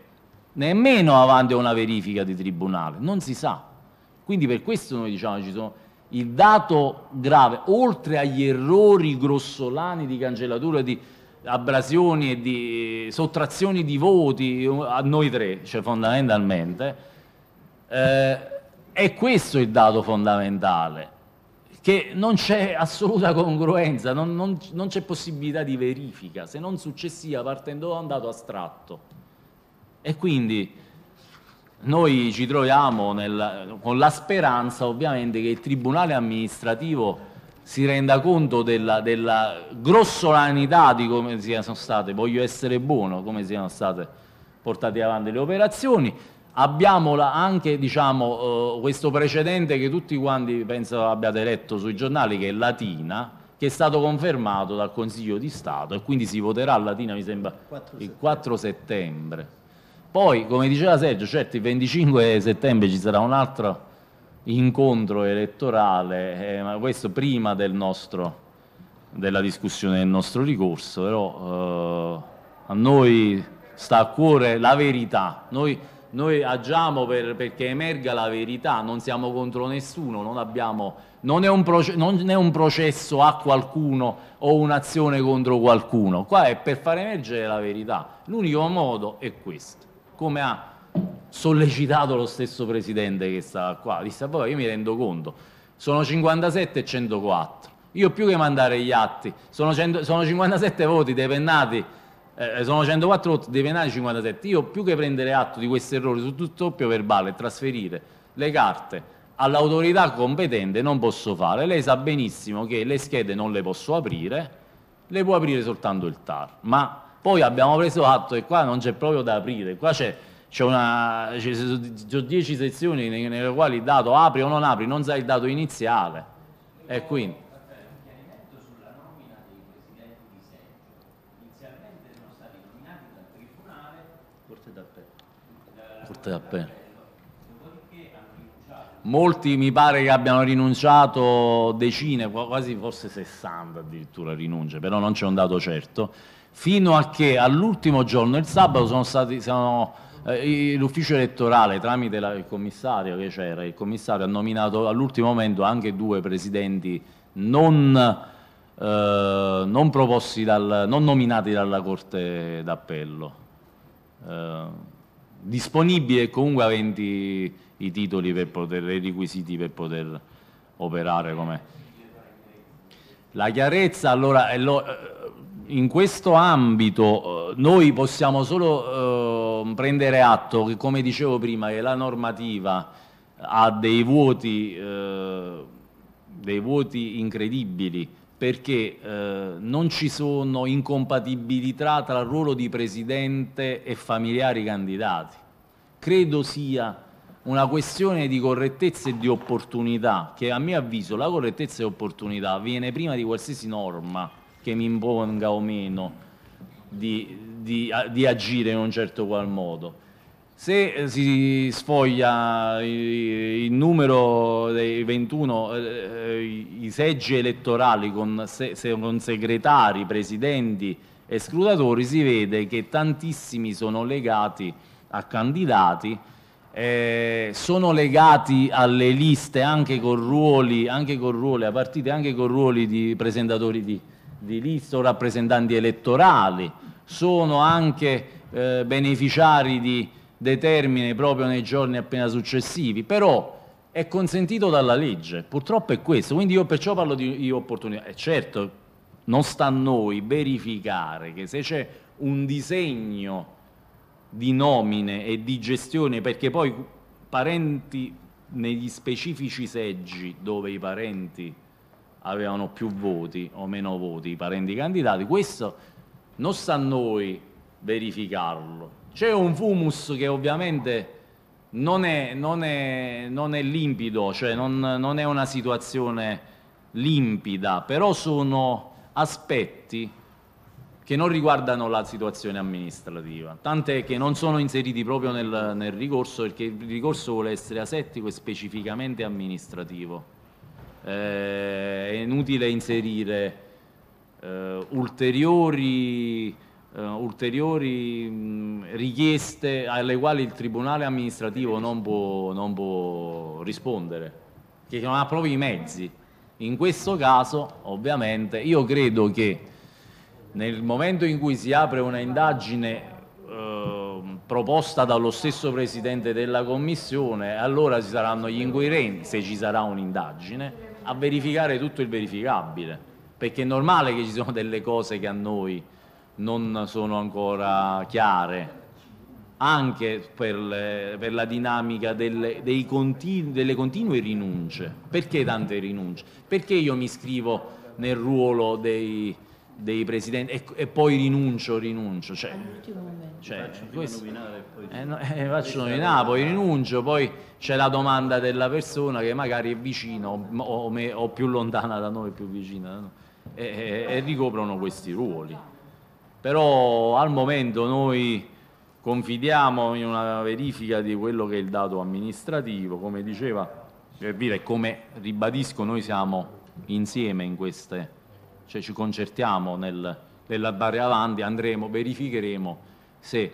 Nemmeno avanti a una verifica di tribunale, non si sa. Quindi per questo noi diciamo ci sono il dato grave, oltre agli errori grossolani di cancellatura di abrasioni e di eh, sottrazioni di voti a noi tre, cioè fondamentalmente, eh, è questo il dato fondamentale, che non c'è assoluta congruenza, non, non, non c'è possibilità di verifica, se non successiva partendo da un dato astratto. E quindi noi ci troviamo nel, con la speranza ovviamente che il Tribunale amministrativo si renda conto della, della grossolanità di come siano state, voglio essere buono, come siano state portate avanti le operazioni. Abbiamo la, anche diciamo, eh, questo precedente che tutti quanti penso abbiate letto sui giornali, che è Latina, che è stato confermato dal Consiglio di Stato e quindi si voterà a Latina, mi sembra, 4 il 4 settembre. Poi, come diceva Sergio, certo il 25 settembre ci sarà un altro incontro elettorale, eh, ma questo prima del nostro, della discussione del nostro ricorso, però eh, a noi sta a cuore la verità, noi, noi agiamo per, perché emerga la verità, non siamo contro nessuno, non, abbiamo, non, è non, è un processo a qualcuno o un'azione contro qualcuno, qua è per far emergere la verità, l'unico modo è questo come ha sollecitato lo stesso presidente che stava qua, disse a voi io mi rendo conto, sono 57 e 104, io più che mandare gli atti, sono, 100, sono 57 voti dei pennati, eh, eh, sono 104 voti dei pennati 57, io più che prendere atto di questo errore su tutto doppio verbale e trasferire le carte all'autorità competente non posso fare, lei sa benissimo che le schede non le posso aprire, le può aprire soltanto il TAR, ma poi abbiamo preso atto che qua non c'è proprio da aprire, qua c'è, una, ci sono dieci sezioni nelle quali il dato apri o non apri, non sai il dato iniziale. E quindi... Corte d'Appello. Molti mi pare che abbiano rinunciato decine, quasi forse 60 addirittura rinunce, però non c'è un dato certo fino a che all'ultimo giorno, il sabato, sono stati, sono, eh, l'ufficio elettorale tramite la, il commissario che c'era, il commissario ha nominato all'ultimo momento anche due presidenti non, eh, non, dal, non nominati dalla Corte d'Appello. Eh, disponibile e comunque aventi i titoli per poter, i requisiti per poter operare come la chiarezza allora lo, eh, in questo ambito eh, noi possiamo solo eh, prendere atto che, come dicevo prima, che la normativa ha dei vuoti, eh, dei vuoti incredibili perché eh, non ci sono incompatibilità tra il ruolo di presidente e familiari candidati. Credo sia una questione di correttezza e di opportunità, che a mio avviso la correttezza e opportunità viene prima di qualsiasi norma che mi imponga o meno di, di, di agire in un certo qual modo. Se eh, si sfoglia il numero dei 21, eh, eh, i seggi elettorali con, con segretari, presidenti e scrutatori, si vede che tantissimi sono legati a candidati, eh, sono legati alle liste anche con ruoli, anche con ruoli, a partite anche con ruoli di presentatori di, di liste rappresentanti elettorali, sono anche eh, beneficiari di determine proprio nei giorni appena successivi, però è consentito dalla legge, purtroppo è questo, quindi io perciò parlo di, di opportunità. E certo, non sta a noi verificare che se c'è un disegno di nomine e di gestione, perché poi parenti negli specifici seggi dove i parenti avevano più voti o meno voti i parenti candidati, questo non sta a noi verificarlo. C'è un fumus che ovviamente non è, non è, non è limpido, cioè non, non è una situazione limpida, però sono aspetti che non riguardano la situazione amministrativa, tant'è che non sono inseriti proprio nel, nel ricorso perché il ricorso vuole essere asettico e specificamente amministrativo eh, è inutile inserire eh, ulteriori, eh, ulteriori mh, richieste alle quali il Tribunale amministrativo non può, non può rispondere, che non ha proprio i mezzi. In questo caso, ovviamente, io credo che nel momento in cui si apre una indagine ehm, proposta dallo stesso Presidente della Commissione, allora ci saranno gli inquirenti, se ci sarà un'indagine, a verificare tutto il verificabile, perché è normale che ci sono delle cose che a noi non sono ancora chiare, anche per, le, per la dinamica delle, continu, delle continue rinunce. Perché tante rinunce? Perché io mi iscrivo nel ruolo dei dei presidenti e, ecco, e, poi rinuncio, rinuncio. Cioè, All'ultimo momento. Cioè, faccio questo, nominare, poi... Eh, no, eh, faccio nominare, poi rinuncio, poi c'è la domanda della persona che magari è vicina o, o, me, o più lontana da noi, più vicina da noi, e, e, e ricoprono questi ruoli. Però al momento noi confidiamo in una verifica di quello che è il dato amministrativo, come diceva Cervira e come ribadisco noi siamo insieme in queste cioè ci concertiamo nel, nella Barre Avanti, andremo, verificheremo se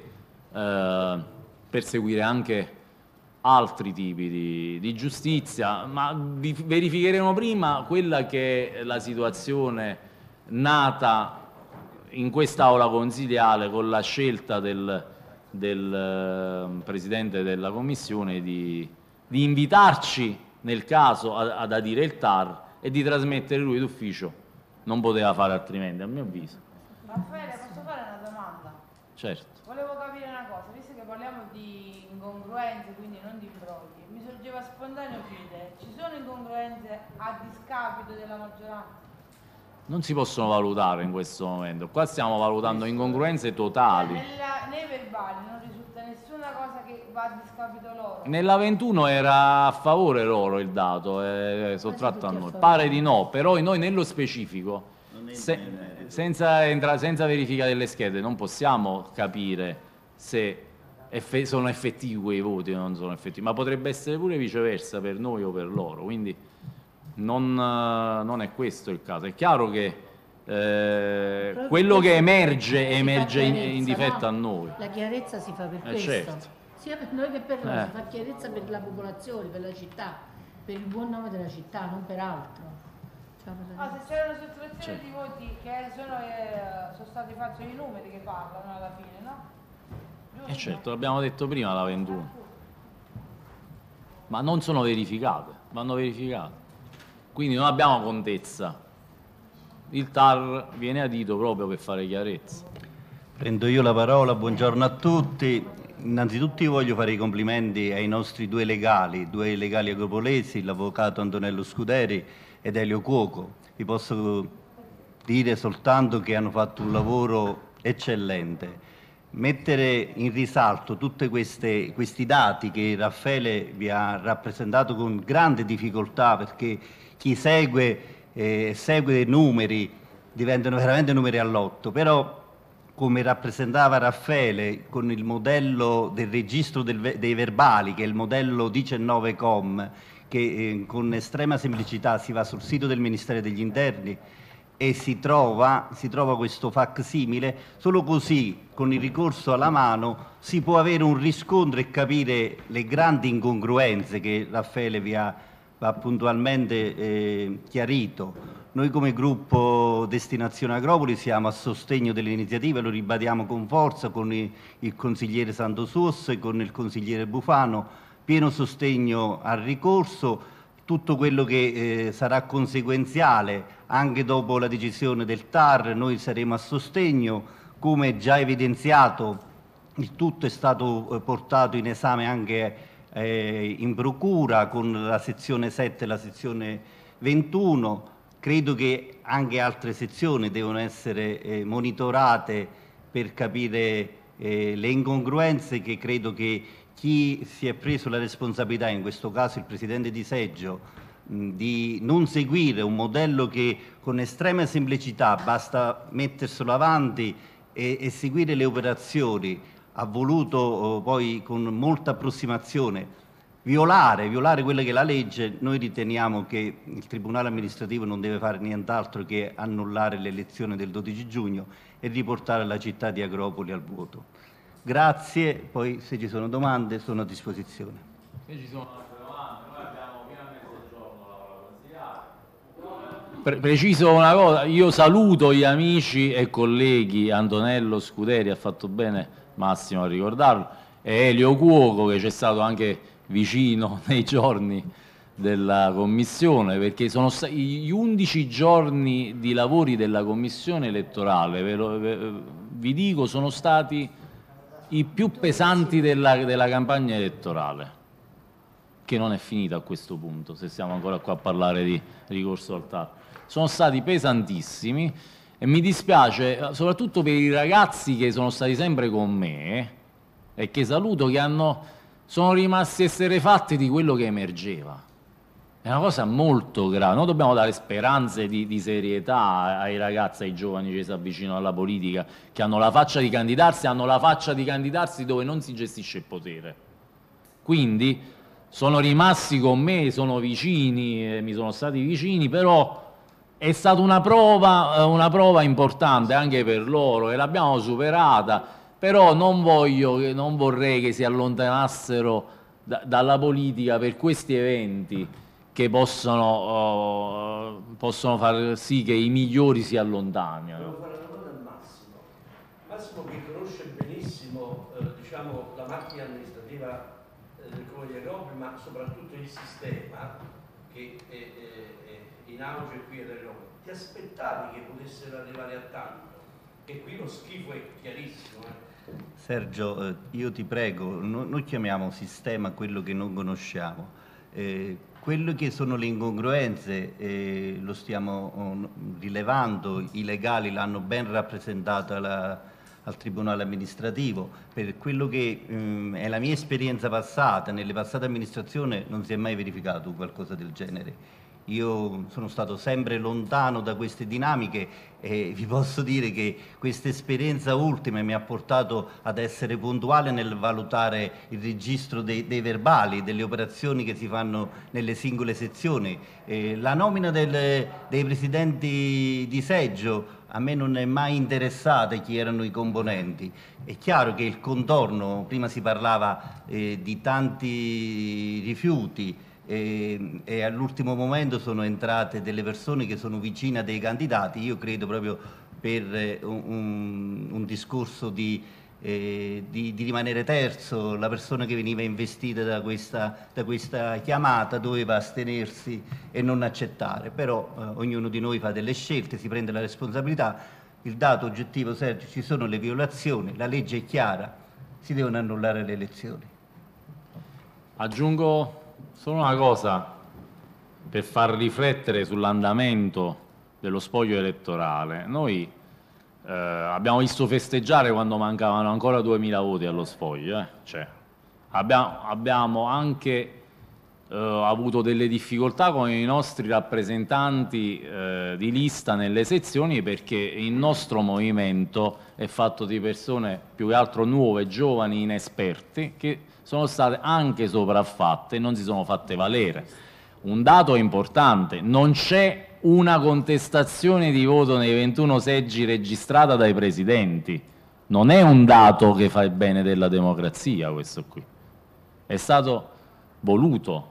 eh, perseguire anche altri tipi di, di giustizia, ma vi, verificheremo prima quella che è la situazione nata in quest'aula consigliale con la scelta del, del eh, Presidente della Commissione di, di invitarci nel caso ad adire il TAR e di trasmettere lui d'ufficio non poteva fare altrimenti, a mio avviso. Raffaele, posso fare una domanda? Certo. Volevo capire una cosa, visto che parliamo di incongruenze, quindi non di brogli, mi sorgeva spontaneo chiedere, ci sono incongruenze a discapito della maggioranza? Non si possono valutare in questo momento, qua stiamo valutando incongruenze totali. Cioè, nella, nei verbali non risulta nessuna cosa che va a discapito loro. Nella 21 era a favore loro il dato, eh, eh sottratto a noi. Pare di no, però noi nello specifico, se, senza, entra, senza, verifica delle schede, non possiamo capire se eff sono effettivi quei voti o non sono effettivi, ma potrebbe essere pure viceversa per noi o per loro, quindi non, non è questo il caso. È chiaro che eh, quello che emerge emerge in, in difetta no, a noi. La chiarezza si fa per eh, questo, certo. sia per noi che per noi, eh. si fa chiarezza per la popolazione, per la città, per il buon nome della città, non per altro. Cioè, ah, se c'è una sottrazione certo. di voti che sono, eh, sono stati fatti i numeri che parlano alla fine, no? Eh, Giusto? Eh certo, l'abbiamo detto prima la 21. Ah, Ma non sono verificate, vanno verificate. Quindi non abbiamo contezza il TAR viene a dito proprio per fare chiarezza. Prendo io la parola, buongiorno a tutti. Innanzitutto io voglio fare i complimenti ai nostri due legali, due legali agropolesi, l'avvocato Antonello Scuderi ed Elio Cuoco. Vi posso dire soltanto che hanno fatto un lavoro eccellente. Mettere in risalto tutti questi dati che Raffaele vi ha rappresentato con grande difficoltà perché chi segue eh, segue dei numeri, diventano veramente numeri all'otto, però come rappresentava Raffaele con il modello del registro del, dei verbali, che è il modello 19com, che eh, con estrema semplicità si va sul sito del Ministero degli Interni e si trova, si trova questo facsimile, solo così con il ricorso alla mano si può avere un riscontro e capire le grandi incongruenze che Raffaele vi ha va puntualmente eh, chiarito. Noi come gruppo Destinazione Agropoli siamo a sostegno dell'iniziativa, lo ribadiamo con forza con il, consigliere Santosuos e con il consigliere Bufano, pieno sostegno al ricorso, tutto quello che eh, sarà conseguenziale anche dopo la decisione del TAR, noi saremo a sostegno, come già evidenziato il tutto è stato eh, portato in esame anche eh, in procura con la sezione 7 e la sezione 21, credo che anche altre sezioni devono essere eh, monitorate per capire eh, le incongruenze che credo che chi si è preso la responsabilità, in questo caso il Presidente di Seggio, di non seguire un modello che con estrema semplicità basta metterselo avanti e, e seguire le operazioni ha voluto oh, poi con molta approssimazione violare, violare quella che è la legge, noi riteniamo che il Tribunale amministrativo non deve fare nient'altro che annullare l'elezione del 12 giugno e riportare la città di Agropoli al vuoto. Grazie, poi se ci sono domande sono a disposizione. Se ci sono altre domande, noi abbiamo fino a mezzogiorno la consigliare. preciso una cosa, io saluto gli amici e colleghi, Antonello Scuderi ha fatto bene Massimo a ricordarlo, e Elio Cuoco che c'è stato anche vicino [LAUGHS] nei giorni della commissione, perché sono gli 11 giorni di lavori della commissione elettorale, ve lo, ve, vi dico, sono stati i più pesanti della, della campagna elettorale che non è finita a questo punto, se siamo ancora qua a parlare di ricorso al TAR. Sono stati pesantissimi, e mi dispiace soprattutto per i ragazzi che sono stati sempre con me eh, e che saluto, che hanno, sono rimasti esterefatti di quello che emergeva. È una cosa molto grave, noi dobbiamo dare speranze di, di serietà ai ragazzi, ai giovani che si avvicinano alla politica, che hanno la faccia di candidarsi, hanno la faccia di candidarsi dove non si gestisce il potere. Quindi sono rimasti con me, sono vicini, eh, mi sono stati vicini, però è stata una prova, eh, una prova importante anche per loro e l'abbiamo superata, però non, voglio, non vorrei che si allontanassero da, dalla politica per questi eventi che possono, uh, possono far sì che i migliori si allontanino. Devo fare una domanda al Massimo. Massimo che conosce benissimo eh, diciamo, la macchina amministrativa del eh, Comune di Agropoli, ma soprattutto il sistema che è, è, è in auge qui ad Roma, ti aspettavi che potessero arrivare a tanto? E qui lo schifo è chiarissimo. Eh? Sergio, eh, io ti prego, noi chiamiamo sistema quello che non conosciamo. Eh, quello che sono le incongruenze, eh, lo stiamo oh, rilevando, i legali l'hanno ben rappresentato la, al Tribunale amministrativo, per quello che ehm, è la mia esperienza passata, nelle passate amministrazioni non si è mai verificato qualcosa del genere io sono stato sempre lontano da queste dinamiche e vi posso dire che questa esperienza ultima mi ha portato ad essere puntuale nel valutare il registro dei, dei verbali, delle operazioni che si fanno nelle singole sezioni. Eh, la nomina del, dei presidenti di seggio a me non è mai interessata chi erano i componenti. È chiaro che il contorno, prima si parlava eh, di tanti rifiuti, e, ehm, e all'ultimo momento sono entrate delle persone che sono vicine a dei candidati, io credo proprio per eh, un, un discorso di, eh, di, di, rimanere terzo, la persona che veniva investita da questa, da questa, chiamata doveva astenersi e non accettare, però eh, ognuno di noi fa delle scelte, si prende la responsabilità, il dato oggettivo Sergio, ci sono le violazioni, la legge è chiara, si devono annullare le elezioni. Aggiungo Solo una cosa per far riflettere sull'andamento dello spoglio elettorale. Noi eh, abbiamo visto festeggiare quando mancavano ancora 2000 voti allo spoglio, eh? cioè, abbiamo, abbiamo, anche eh, avuto delle difficoltà con i nostri rappresentanti eh, di lista nelle sezioni perché il nostro movimento è fatto di persone più che altro nuove, giovani, inesperti, che sono state anche sopraffatte e non si sono fatte valere. Un dato importante, non c'è una contestazione di voto nei 21 seggi registrata dai presidenti. Non è un dato che fa il bene della democrazia questo qui. È stato voluto.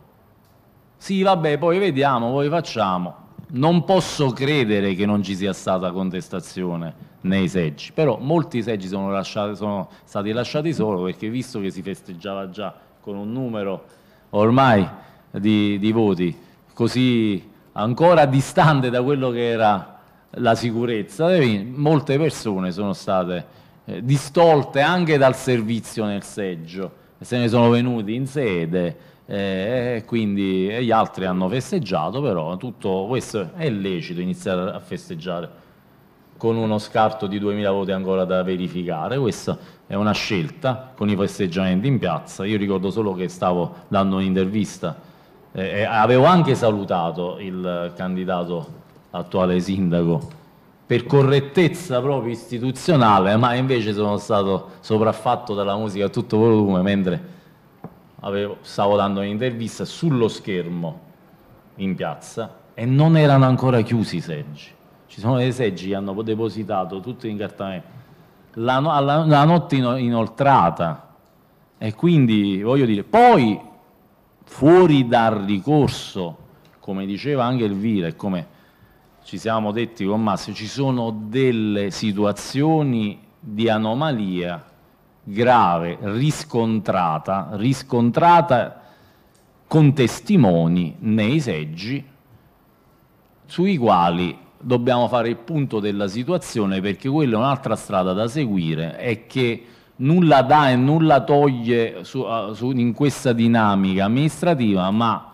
Sì, vabbè, poi vediamo, poi facciamo. Non posso credere che non ci sia stata contestazione nei seggi, però molti seggi sono, lasciati, sono stati lasciati solo perché visto che si festeggiava già con un numero ormai di, di voti così ancora distante da quello che era la sicurezza, eh, molte persone sono state eh, distolte anche dal servizio nel seggio, se ne sono venuti in sede eh, e quindi e gli altri hanno festeggiato, però tutto questo è lecito iniziare a festeggiare con uno scarto di 2000 voti ancora da verificare, questa è una scelta con i festeggiamenti in piazza, io ricordo solo che stavo dando un'intervista eh, e avevo anche salutato il candidato attuale sindaco per correttezza proprio istituzionale, ma invece sono stato sopraffatto dalla musica a tutto volume mentre avevo, stavo dando un'intervista sullo schermo in piazza e non erano ancora chiusi i seggi. Ci sono dei seggi che hanno depositato tutto in cartamento, la, no, la, la notte inoltrata. E quindi voglio dire, poi fuori dal ricorso, come diceva anche Elvira e come ci siamo detti con Massimo, ci sono delle situazioni di anomalia grave, riscontrata, riscontrata con testimoni nei seggi sui quali dobbiamo fare il punto della situazione perché quella è un'altra strada da seguire è che nulla dà e nulla toglie su, su, in questa dinamica amministrativa, ma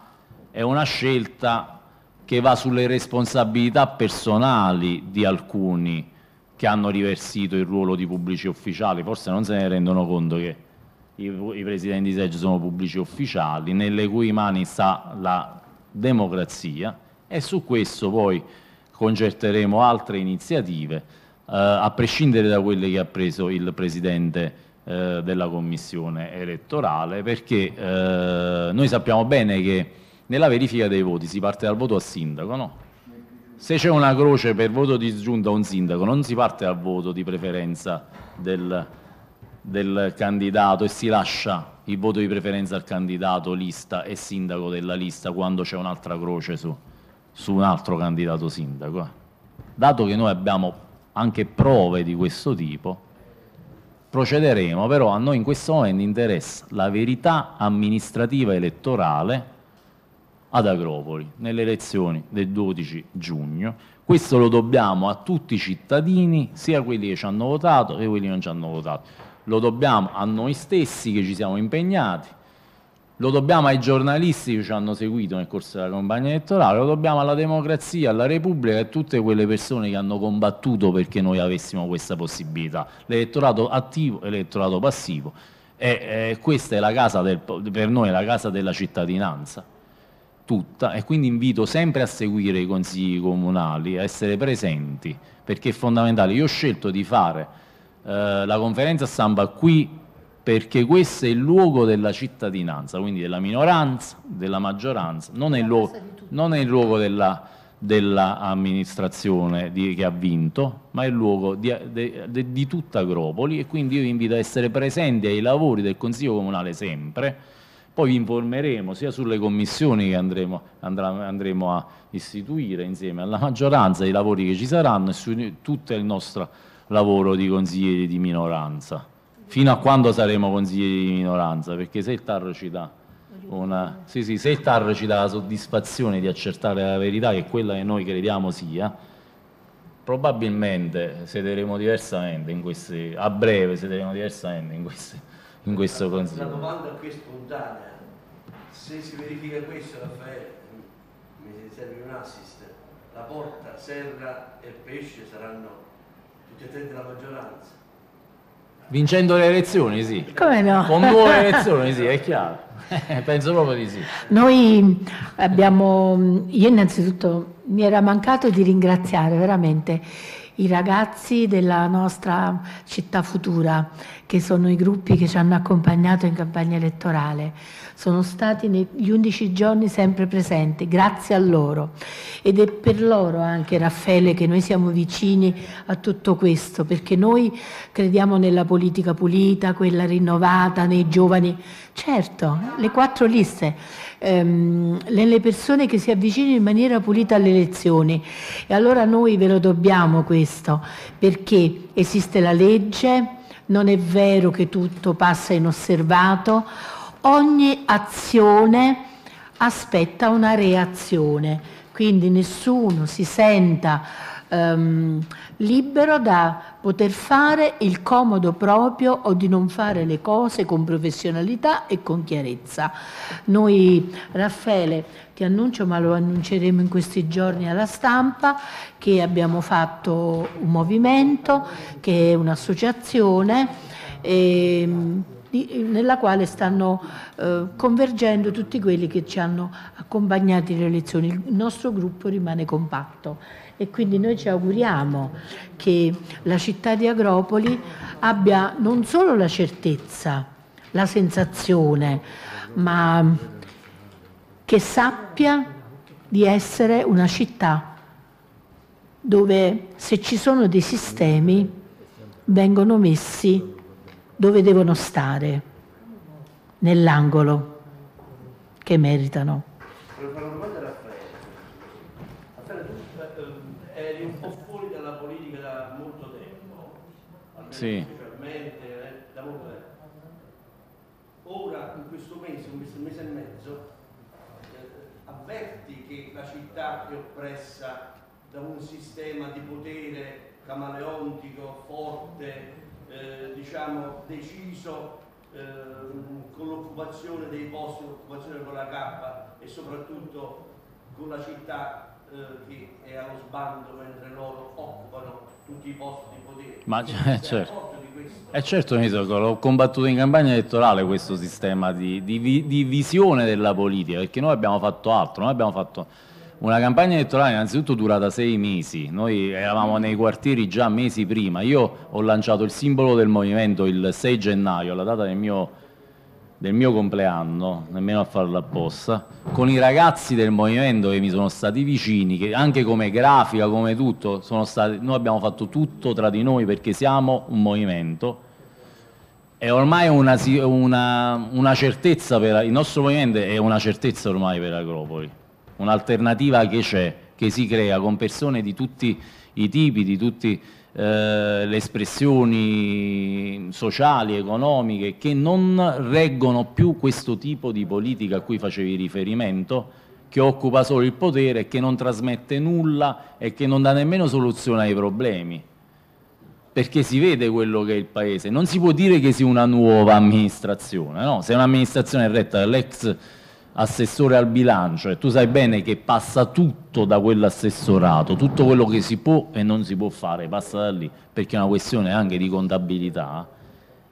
è una scelta che va sulle responsabilità personali di alcuni che hanno riversito il ruolo di pubblici ufficiali, forse non se ne rendono conto che i, i presidenti di seggio sono pubblici ufficiali, nelle cui mani sta la democrazia e su questo poi concerteremo altre iniziative, eh, a prescindere da quelle che ha preso il Presidente eh, della Commissione elettorale, perché eh, noi sappiamo bene che nella verifica dei voti si parte dal voto a sindaco, no? Se c'è una croce per voto disgiunto a un sindaco, non si parte dal voto di preferenza del, del candidato e si lascia il voto di preferenza al candidato, lista e sindaco della lista quando c'è un'altra croce su su un altro candidato sindaco. Eh. Dato che noi abbiamo anche prove di questo tipo, procederemo, però a noi in questo momento interessa la verità amministrativa elettorale ad Agropoli nelle elezioni del 12 giugno. Questo lo dobbiamo a tutti i cittadini, sia quelli che ci hanno votato che quelli che non ci hanno votato. Lo dobbiamo a noi stessi che ci siamo impegnati, lo dobbiamo ai giornalisti che ci hanno seguito nel corso della campagna elettorale, lo dobbiamo alla democrazia, alla Repubblica e a tutte quelle persone che hanno combattuto perché noi avessimo questa possibilità, l'elettorato attivo e l'elettorato passivo. E, e questa è la del, per noi la casa della cittadinanza, tutta, e quindi invito sempre a seguire i consigli comunali, a essere presenti, perché è fondamentale. Io ho scelto di fare eh, la conferenza stampa qui perché questo è il luogo della cittadinanza, quindi della minoranza, della maggioranza, non è il luogo, è il luogo della, dell'amministrazione che ha vinto, ma è il luogo di, di, di tutta Agropoli e quindi io vi invito a essere presenti ai lavori del Consiglio Comunale sempre, poi vi informeremo sia sulle commissioni che andremo, andrà, andremo a istituire insieme alla maggioranza, i lavori che ci saranno e su tutto il nostro lavoro di consiglieri di minoranza fino a quando saremo consiglieri di minoranza, perché se il Tarro ci dà una, sì, sì, se il TAR ci dà la soddisfazione di accertare la verità, che è quella che noi crediamo sia, probabilmente sederemo diversamente in questi, a breve sederemo diversamente in, questi, in questo consiglio. La domanda qui spontanea, se si verifica questo Raffaele, mi serve un assist, la porta, serra e pesce saranno tutti e tre della maggioranza? Vincendo le elezioni, sì. Come no? Con nuove [LAUGHS] elezioni, sì, è chiaro. Eh, penso proprio di sì. Noi abbiamo, io innanzitutto mi era mancato di ringraziare veramente i ragazzi della nostra città futura che sono i gruppi che ci hanno accompagnato in campagna elettorale. Sono stati negli 11 giorni sempre presenti, grazie a loro. Ed è per loro anche, Raffaele, che noi siamo vicini a tutto questo, perché noi crediamo nella politica pulita, quella rinnovata, nei giovani. Certo, le quattro liste, ehm, nelle persone che si avvicinano in maniera pulita alle elezioni. E allora noi ve lo dobbiamo questo, perché esiste la legge non è vero che tutto passa inosservato, ogni azione aspetta una reazione, quindi nessuno si senta um, libero da poter fare il comodo proprio o di non fare le cose con professionalità e con chiarezza. Noi, Raffaele, ti annuncio, ma lo annunceremo in questi giorni alla stampa, che abbiamo fatto un movimento, che è un'associazione. E, ehm, nella quale stanno eh, convergendo tutti quelli che ci hanno accompagnati nelle elezioni. Il nostro gruppo rimane compatto e quindi noi ci auguriamo che la città di Agropoli abbia non solo la certezza, la sensazione, ma che sappia di essere una città dove se ci sono dei sistemi vengono messi dove devono stare, nell'angolo che meritano. sì. leggermente, eh, da morire. Ora, in questo mese, in questo mese e mezzo, eh, avverti che la città è oppressa da un sistema di potere camaleontico, forte, eh, diciamo deciso eh, con l'occupazione dei posti, l'occupazione con la K e soprattutto con la città eh, che è allo sbando mentre loro occupano tutti i posti di potere. Ma cioè, certo. Eh certo, l'ho combattuto in campagna elettorale questo sistema di, di, di, visione della politica, perché noi abbiamo fatto altro, noi abbiamo fatto una campagna elettorale innanzitutto durata sei mesi, noi eravamo nei quartieri già mesi prima, io ho lanciato il simbolo del movimento il 6 gennaio, la data del mio del mio compleanno, nemmeno a farlo apposta, con i ragazzi del movimento che mi sono stati vicini, che anche come grafica, come tutto, stati, noi abbiamo fatto tutto tra di noi perché siamo un movimento. È ormai una, una, una certezza, per, il nostro movimento è una certezza ormai per Agropoli, un'alternativa che c'è, che si crea con persone di tutti i tipi, di tutti i tipi. Eh, le espressioni sociali, economiche, che non reggono più questo tipo di politica a cui facevi riferimento, che occupa solo il potere, che non trasmette nulla e che non dà nemmeno soluzione ai problemi. Perché si vede quello che è il paese. Non si può dire che sia una nuova amministrazione, no? Se un'amministrazione retta dall'ex assessore al bilancio e tu sai bene che passa tutto da quell'assessorato, tutto quello che si può e non si può fare passa da lì, perché è una questione anche di contabilità,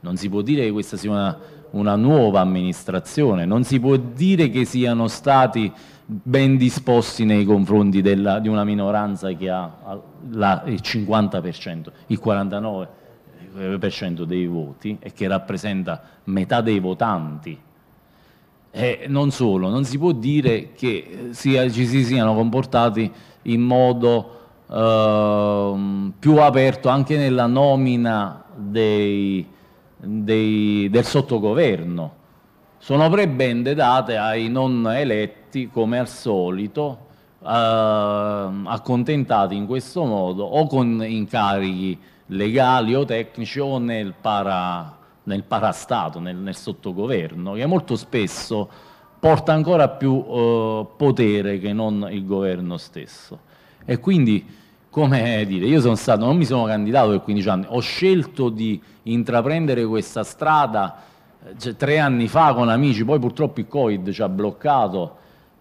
non si può dire che questa sia una, una nuova amministrazione, non si può dire che siano stati ben disposti nei confronti della, di una minoranza che ha la, il 50%, il 49% dei voti e che rappresenta metà dei votanti e eh, non solo, non si può dire che eh, sia, ci si siano comportati in modo eh, più aperto anche nella nomina dei, dei, del sottogoverno. Sono prebende date ai non eletti come al solito, eh, accontentati in questo modo o con incarichi legali o tecnici o nel para nel parastato, nel, nel sottogoverno, che molto spesso porta ancora più eh, potere che non il governo stesso. E quindi, come dire, io sono stato, non mi sono candidato per 15 anni, ho scelto di intraprendere questa strada eh, cioè, tre anni fa con amici, poi purtroppo il Covid ci ha bloccato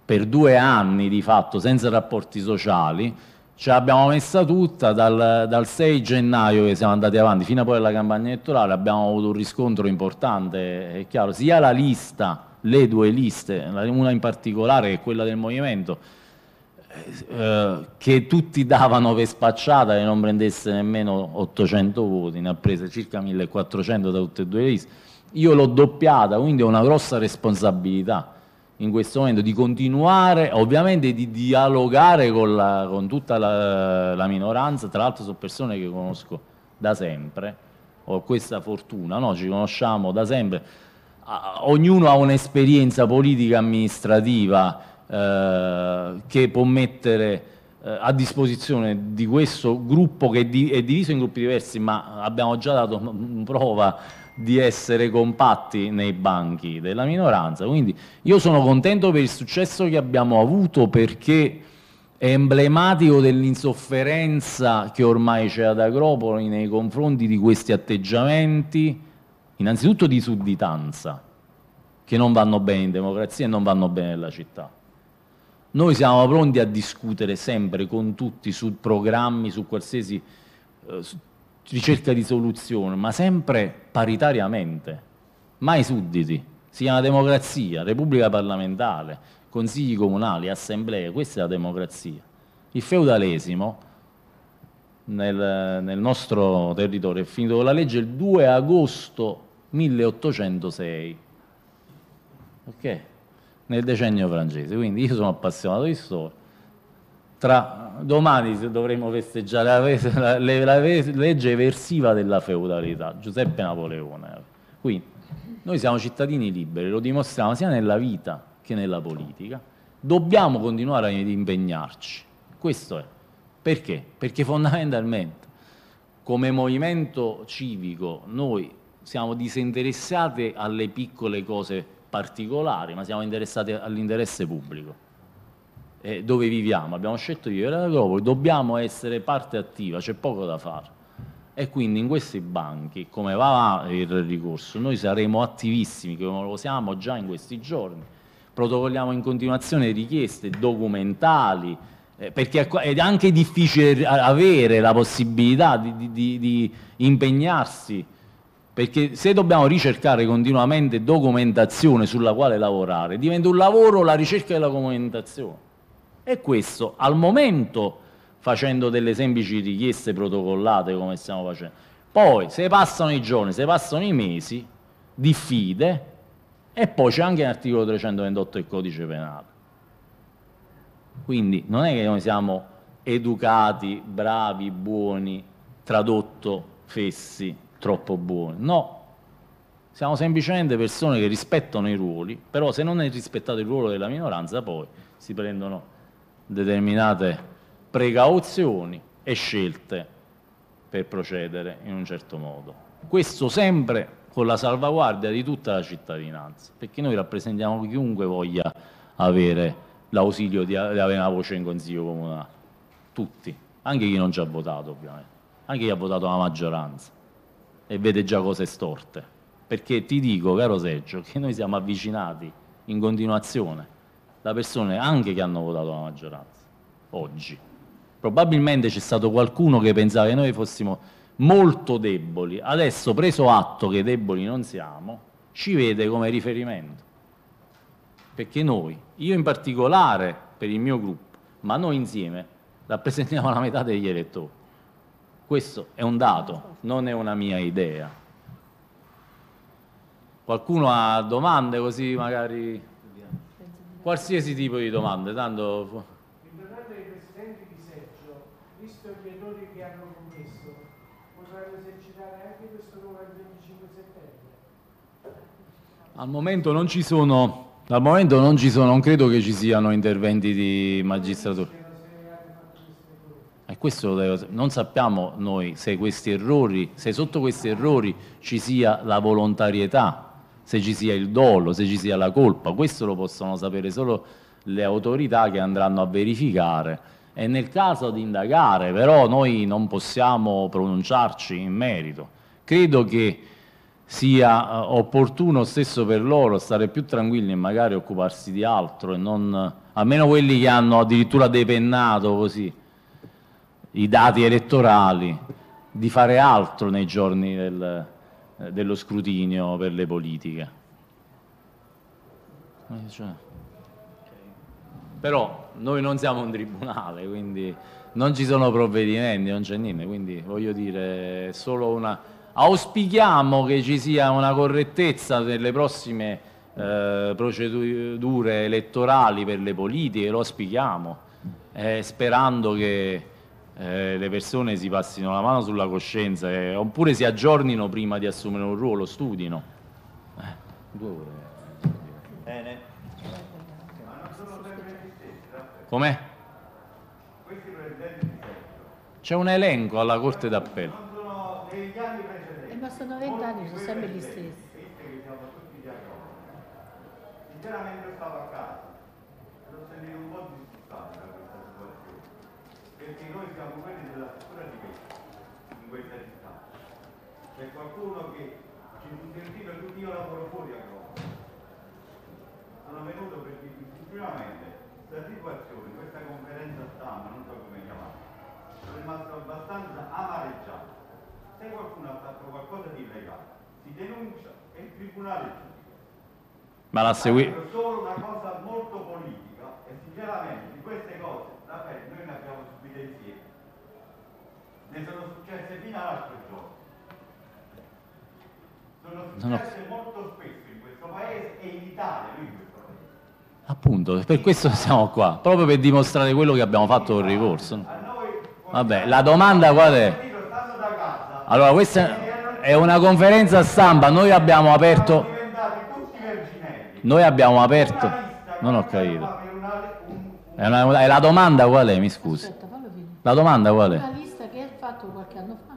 per due anni di fatto senza rapporti sociali, ce l'abbiamo messa tutta dal, dal, 6 gennaio che siamo andati avanti fino a poi alla campagna elettorale abbiamo avuto un riscontro importante è chiaro sia la lista le due liste una in particolare che è quella del movimento eh, che tutti davano per spacciata e non prendesse nemmeno 800 voti, ne ha prese circa 1400 da tutte e due le liste. Io l'ho doppiata, quindi è una grossa responsabilità in questo momento, di continuare ovviamente di dialogare con, la, con tutta la, la, minoranza, tra l'altro sono persone che conosco da sempre, ho questa fortuna, no? ci conosciamo da sempre, ognuno ha un'esperienza politica amministrativa eh, che può mettere eh, a disposizione di questo gruppo che di, è diviso in gruppi diversi, ma abbiamo già dato prova di essere compatti nei banchi della minoranza. Quindi io sono contento per il successo che abbiamo avuto perché è emblematico dell'insofferenza che ormai c'è ad Agropoli nei confronti di questi atteggiamenti, innanzitutto di sudditanza, che non vanno bene in democrazia e non vanno bene nella città. Noi siamo pronti a discutere sempre con tutti su programmi, su qualsiasi eh, ricerca di soluzione, ma sempre paritariamente, mai sudditi, Si chiama democrazia, repubblica parlamentare, consigli comunali, assemblee, questa è la democrazia. Il feudalesimo nel, nel nostro territorio è finito con la legge il 2 agosto 1806, okay? nel decennio francese, quindi io sono appassionato di storia, tra domani dovremo festeggiare la, la, la, legge eversiva della feudalità, Giuseppe Napoleone. Quindi noi siamo cittadini liberi, lo dimostriamo sia nella vita che nella politica, dobbiamo continuare ad impegnarci, questo è. Perché? Perché fondamentalmente come movimento civico noi siamo disinteressati alle piccole cose particolari, ma siamo interessati all'interesse pubblico eh, dove viviamo, abbiamo scelto di vivere ad Agropoli, dobbiamo essere parte attiva, c'è poco da fare. E quindi in questi banchi, come va il ricorso, noi saremo attivissimi, come lo siamo già in questi giorni, protocolliamo in continuazione richieste documentali, eh, perché è anche difficile avere la possibilità di, di, di, di impegnarsi perché se dobbiamo ricercare continuamente documentazione sulla quale lavorare, diventa un lavoro la ricerca della documentazione e questo al momento facendo delle semplici richieste protocollate come stiamo facendo. Poi se passano i giorni, se passano i mesi, diffide e poi c'è anche l'articolo 328 del codice penale. Quindi non è che noi siamo educati, bravi, buoni, tradotto, fessi, troppo buoni. No, siamo semplicemente persone che rispettano i ruoli, però se non è rispettato il ruolo della minoranza poi si prendono determinate precauzioni e scelte per procedere in un certo modo. Questo sempre con la salvaguardia di tutta la cittadinanza, perché noi rappresentiamo chiunque voglia avere l'ausilio di avere una voce in consiglio comunale, tutti, anche chi non ci ha votato ovviamente, anche chi ha votato la maggioranza e vede già cose storte, perché ti dico, caro Sergio, che noi siamo avvicinati in continuazione da persone anche che hanno votato la maggioranza, oggi. Probabilmente c'è stato qualcuno che pensava che noi fossimo molto deboli, adesso preso atto che deboli non siamo, ci vede come riferimento. Perché noi, io in particolare per il mio gruppo, ma noi insieme rappresentiamo la metà degli elettori. Questo è un dato, non è una mia idea. Qualcuno ha domande così magari qualsiasi tipo di domande, tanto... L'intervento dei presidenti di seggio, visto gli errori che hanno commesso, potranno esercitare anche questo ruolo il 25 settembre? Al momento non ci sono... Dal momento non ci sono, non credo che ci siano interventi di magistratura. E questo non sappiamo noi se questi errori, se sotto questi errori ci sia la volontarietà se ci sia il dolo, se ci sia la colpa, questo lo possono sapere solo le autorità che andranno a verificare e nel caso di indagare però noi non possiamo pronunciarci in merito. Credo che sia eh, opportuno stesso per loro stare più tranquilli e magari occuparsi di altro e non, almeno quelli che hanno addirittura depennato così i dati elettorali, di fare altro nei giorni del, eh, dello scrutinio per le politiche. Eh, cioè. Però noi non siamo un tribunale, quindi non ci sono provvedimenti, non c'è niente, quindi voglio dire solo una... Auspichiamo che ci sia una correttezza nelle prossime eh, procedure elettorali per le politiche, lo auspichiamo, eh, sperando che eh, le persone si passino la mano sulla coscienza eh, oppure si aggiornino prima di assumere un ruolo, studino. Eh, due ore. Eh, Bene. Ma non sono sempre Com'è? Questi presidenti C'è un elenco alla Corte d'Appello. sono degli anni precedenti. ma sono vent'anni, sono sempre gli stessi. Sinceramente stavo a casa, non sentivo perché noi siamo quelli della scuola di questo in questa città c'è qualcuno che ci incentiva tutti io lavoro fuori a Roma sono venuto perché sinceramente la situazione questa conferenza stampa non so come chiamarla sono rimasto abbastanza amareggiato se qualcuno ha fatto qualcosa di illegale si denuncia e il tribunale giudica ma la segui è solo una cosa molto politica e sinceramente di queste cose Raffaele noi ne abbiamo mette insieme. Ne sono successe fino all'altro giorno. Sono successe no. molto spesso in questo paese e in Italia, lui in questo paese. Appunto, per questo siamo qua, proprio per dimostrare quello che abbiamo fatto con il ricorso. Vabbè, la domanda qual è? Allora, questa è una conferenza stampa, noi abbiamo aperto... Noi abbiamo aperto... Non ho capito. È, una, è la domanda qual è, mi scusi. La domanda qual è? Una lista che hai fatto qualche anno fa.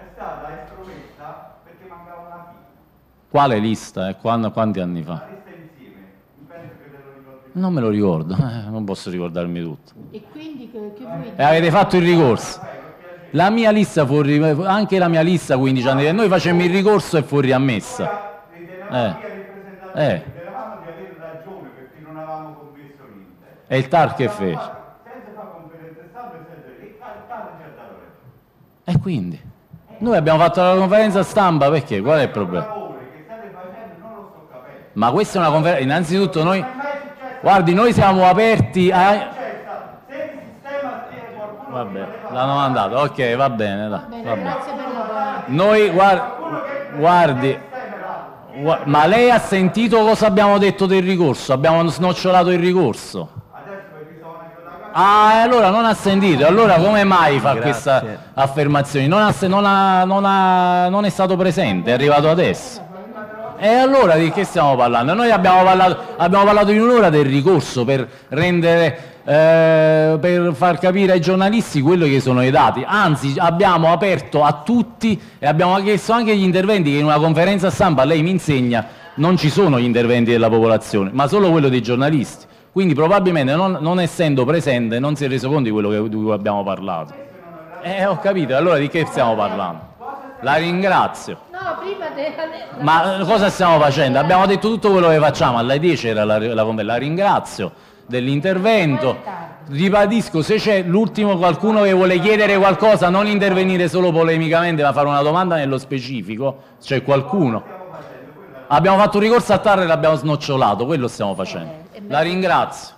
È stata estromessa perché mancava una figlia. Quale lista? E quando, quanti anni fa? Non me lo ricordo, [LAUGHS] eh, non posso ricordarmi tutto. E quindi che, che voi... E avete fatto il ricorso. La mia lista fu anche la mia lista 15 anni fa, noi facemmo il ricorso e fu riammessa. Eh. Eh. E il TAR che fece? E quindi? Noi abbiamo fatto la conferenza stampa perché? Qual è il problema? Ma questa è una conferenza, innanzitutto noi, guardi, noi siamo aperti a... Vabbè, l'hanno mandato, ok, va bene, va bene, va bene. Noi, guard... guardi, ma lei ha sentito cosa abbiamo detto del ricorso? Abbiamo snocciolato il ricorso. Ah, allora non ha sentito, allora come mai fa questa affermazione? Non, ha, non, ha, non, ha, non è stato presente, è arrivato adesso. E allora di che stiamo parlando? Noi abbiamo parlato, abbiamo parlato in un'ora del ricorso per rendere eh, per far capire ai giornalisti quello che sono i dati. Anzi, abbiamo aperto a tutti e abbiamo chiesto anche gli interventi che in una conferenza stampa lei mi insegna non ci sono gli interventi della popolazione, ma solo quello dei giornalisti. Quindi probabilmente non, non essendo presente non si è reso conto di quello che, di cui abbiamo parlato. Eh, ho capito, allora di che stiamo parlando? La ringrazio. Ma cosa stiamo facendo? Abbiamo detto tutto quello che facciamo, alle 10 era la, la, la, la ringrazio dell'intervento. Ribadisco, se c'è l'ultimo qualcuno che vuole chiedere qualcosa, non intervenire solo polemicamente, ma fare una domanda nello specifico, c'è qualcuno. Abbiamo fatto un ricorso a Tarre e l'abbiamo snocciolato, quello stiamo facendo. La ringrazio.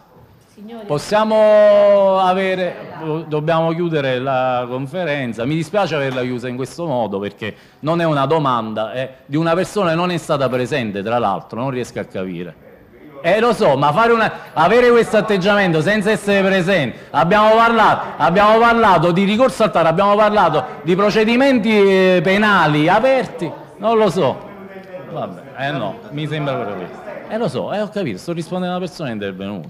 Signori. Possiamo avere, dobbiamo chiudere la conferenza, mi dispiace averla chiusa in questo modo perché non è una domanda, è di una persona che non è stata presente tra l'altro, non riesco a capire. Eh lo so, ma una, avere questo atteggiamento senza essere presente, abbiamo parlato, abbiamo parlato di ricorso al TAR, abbiamo parlato di procedimenti eh, penali aperti, non lo so. Vabbè, eh no, mi sembra proprio questo. Eh lo so, eh ho capito, sto rispondendo a una persona intervenuta.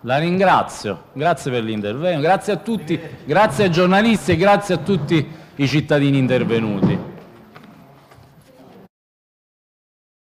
La ringrazio, grazie per l'intervento, grazie a tutti, grazie ai giornalisti e grazie a tutti i cittadini intervenuti.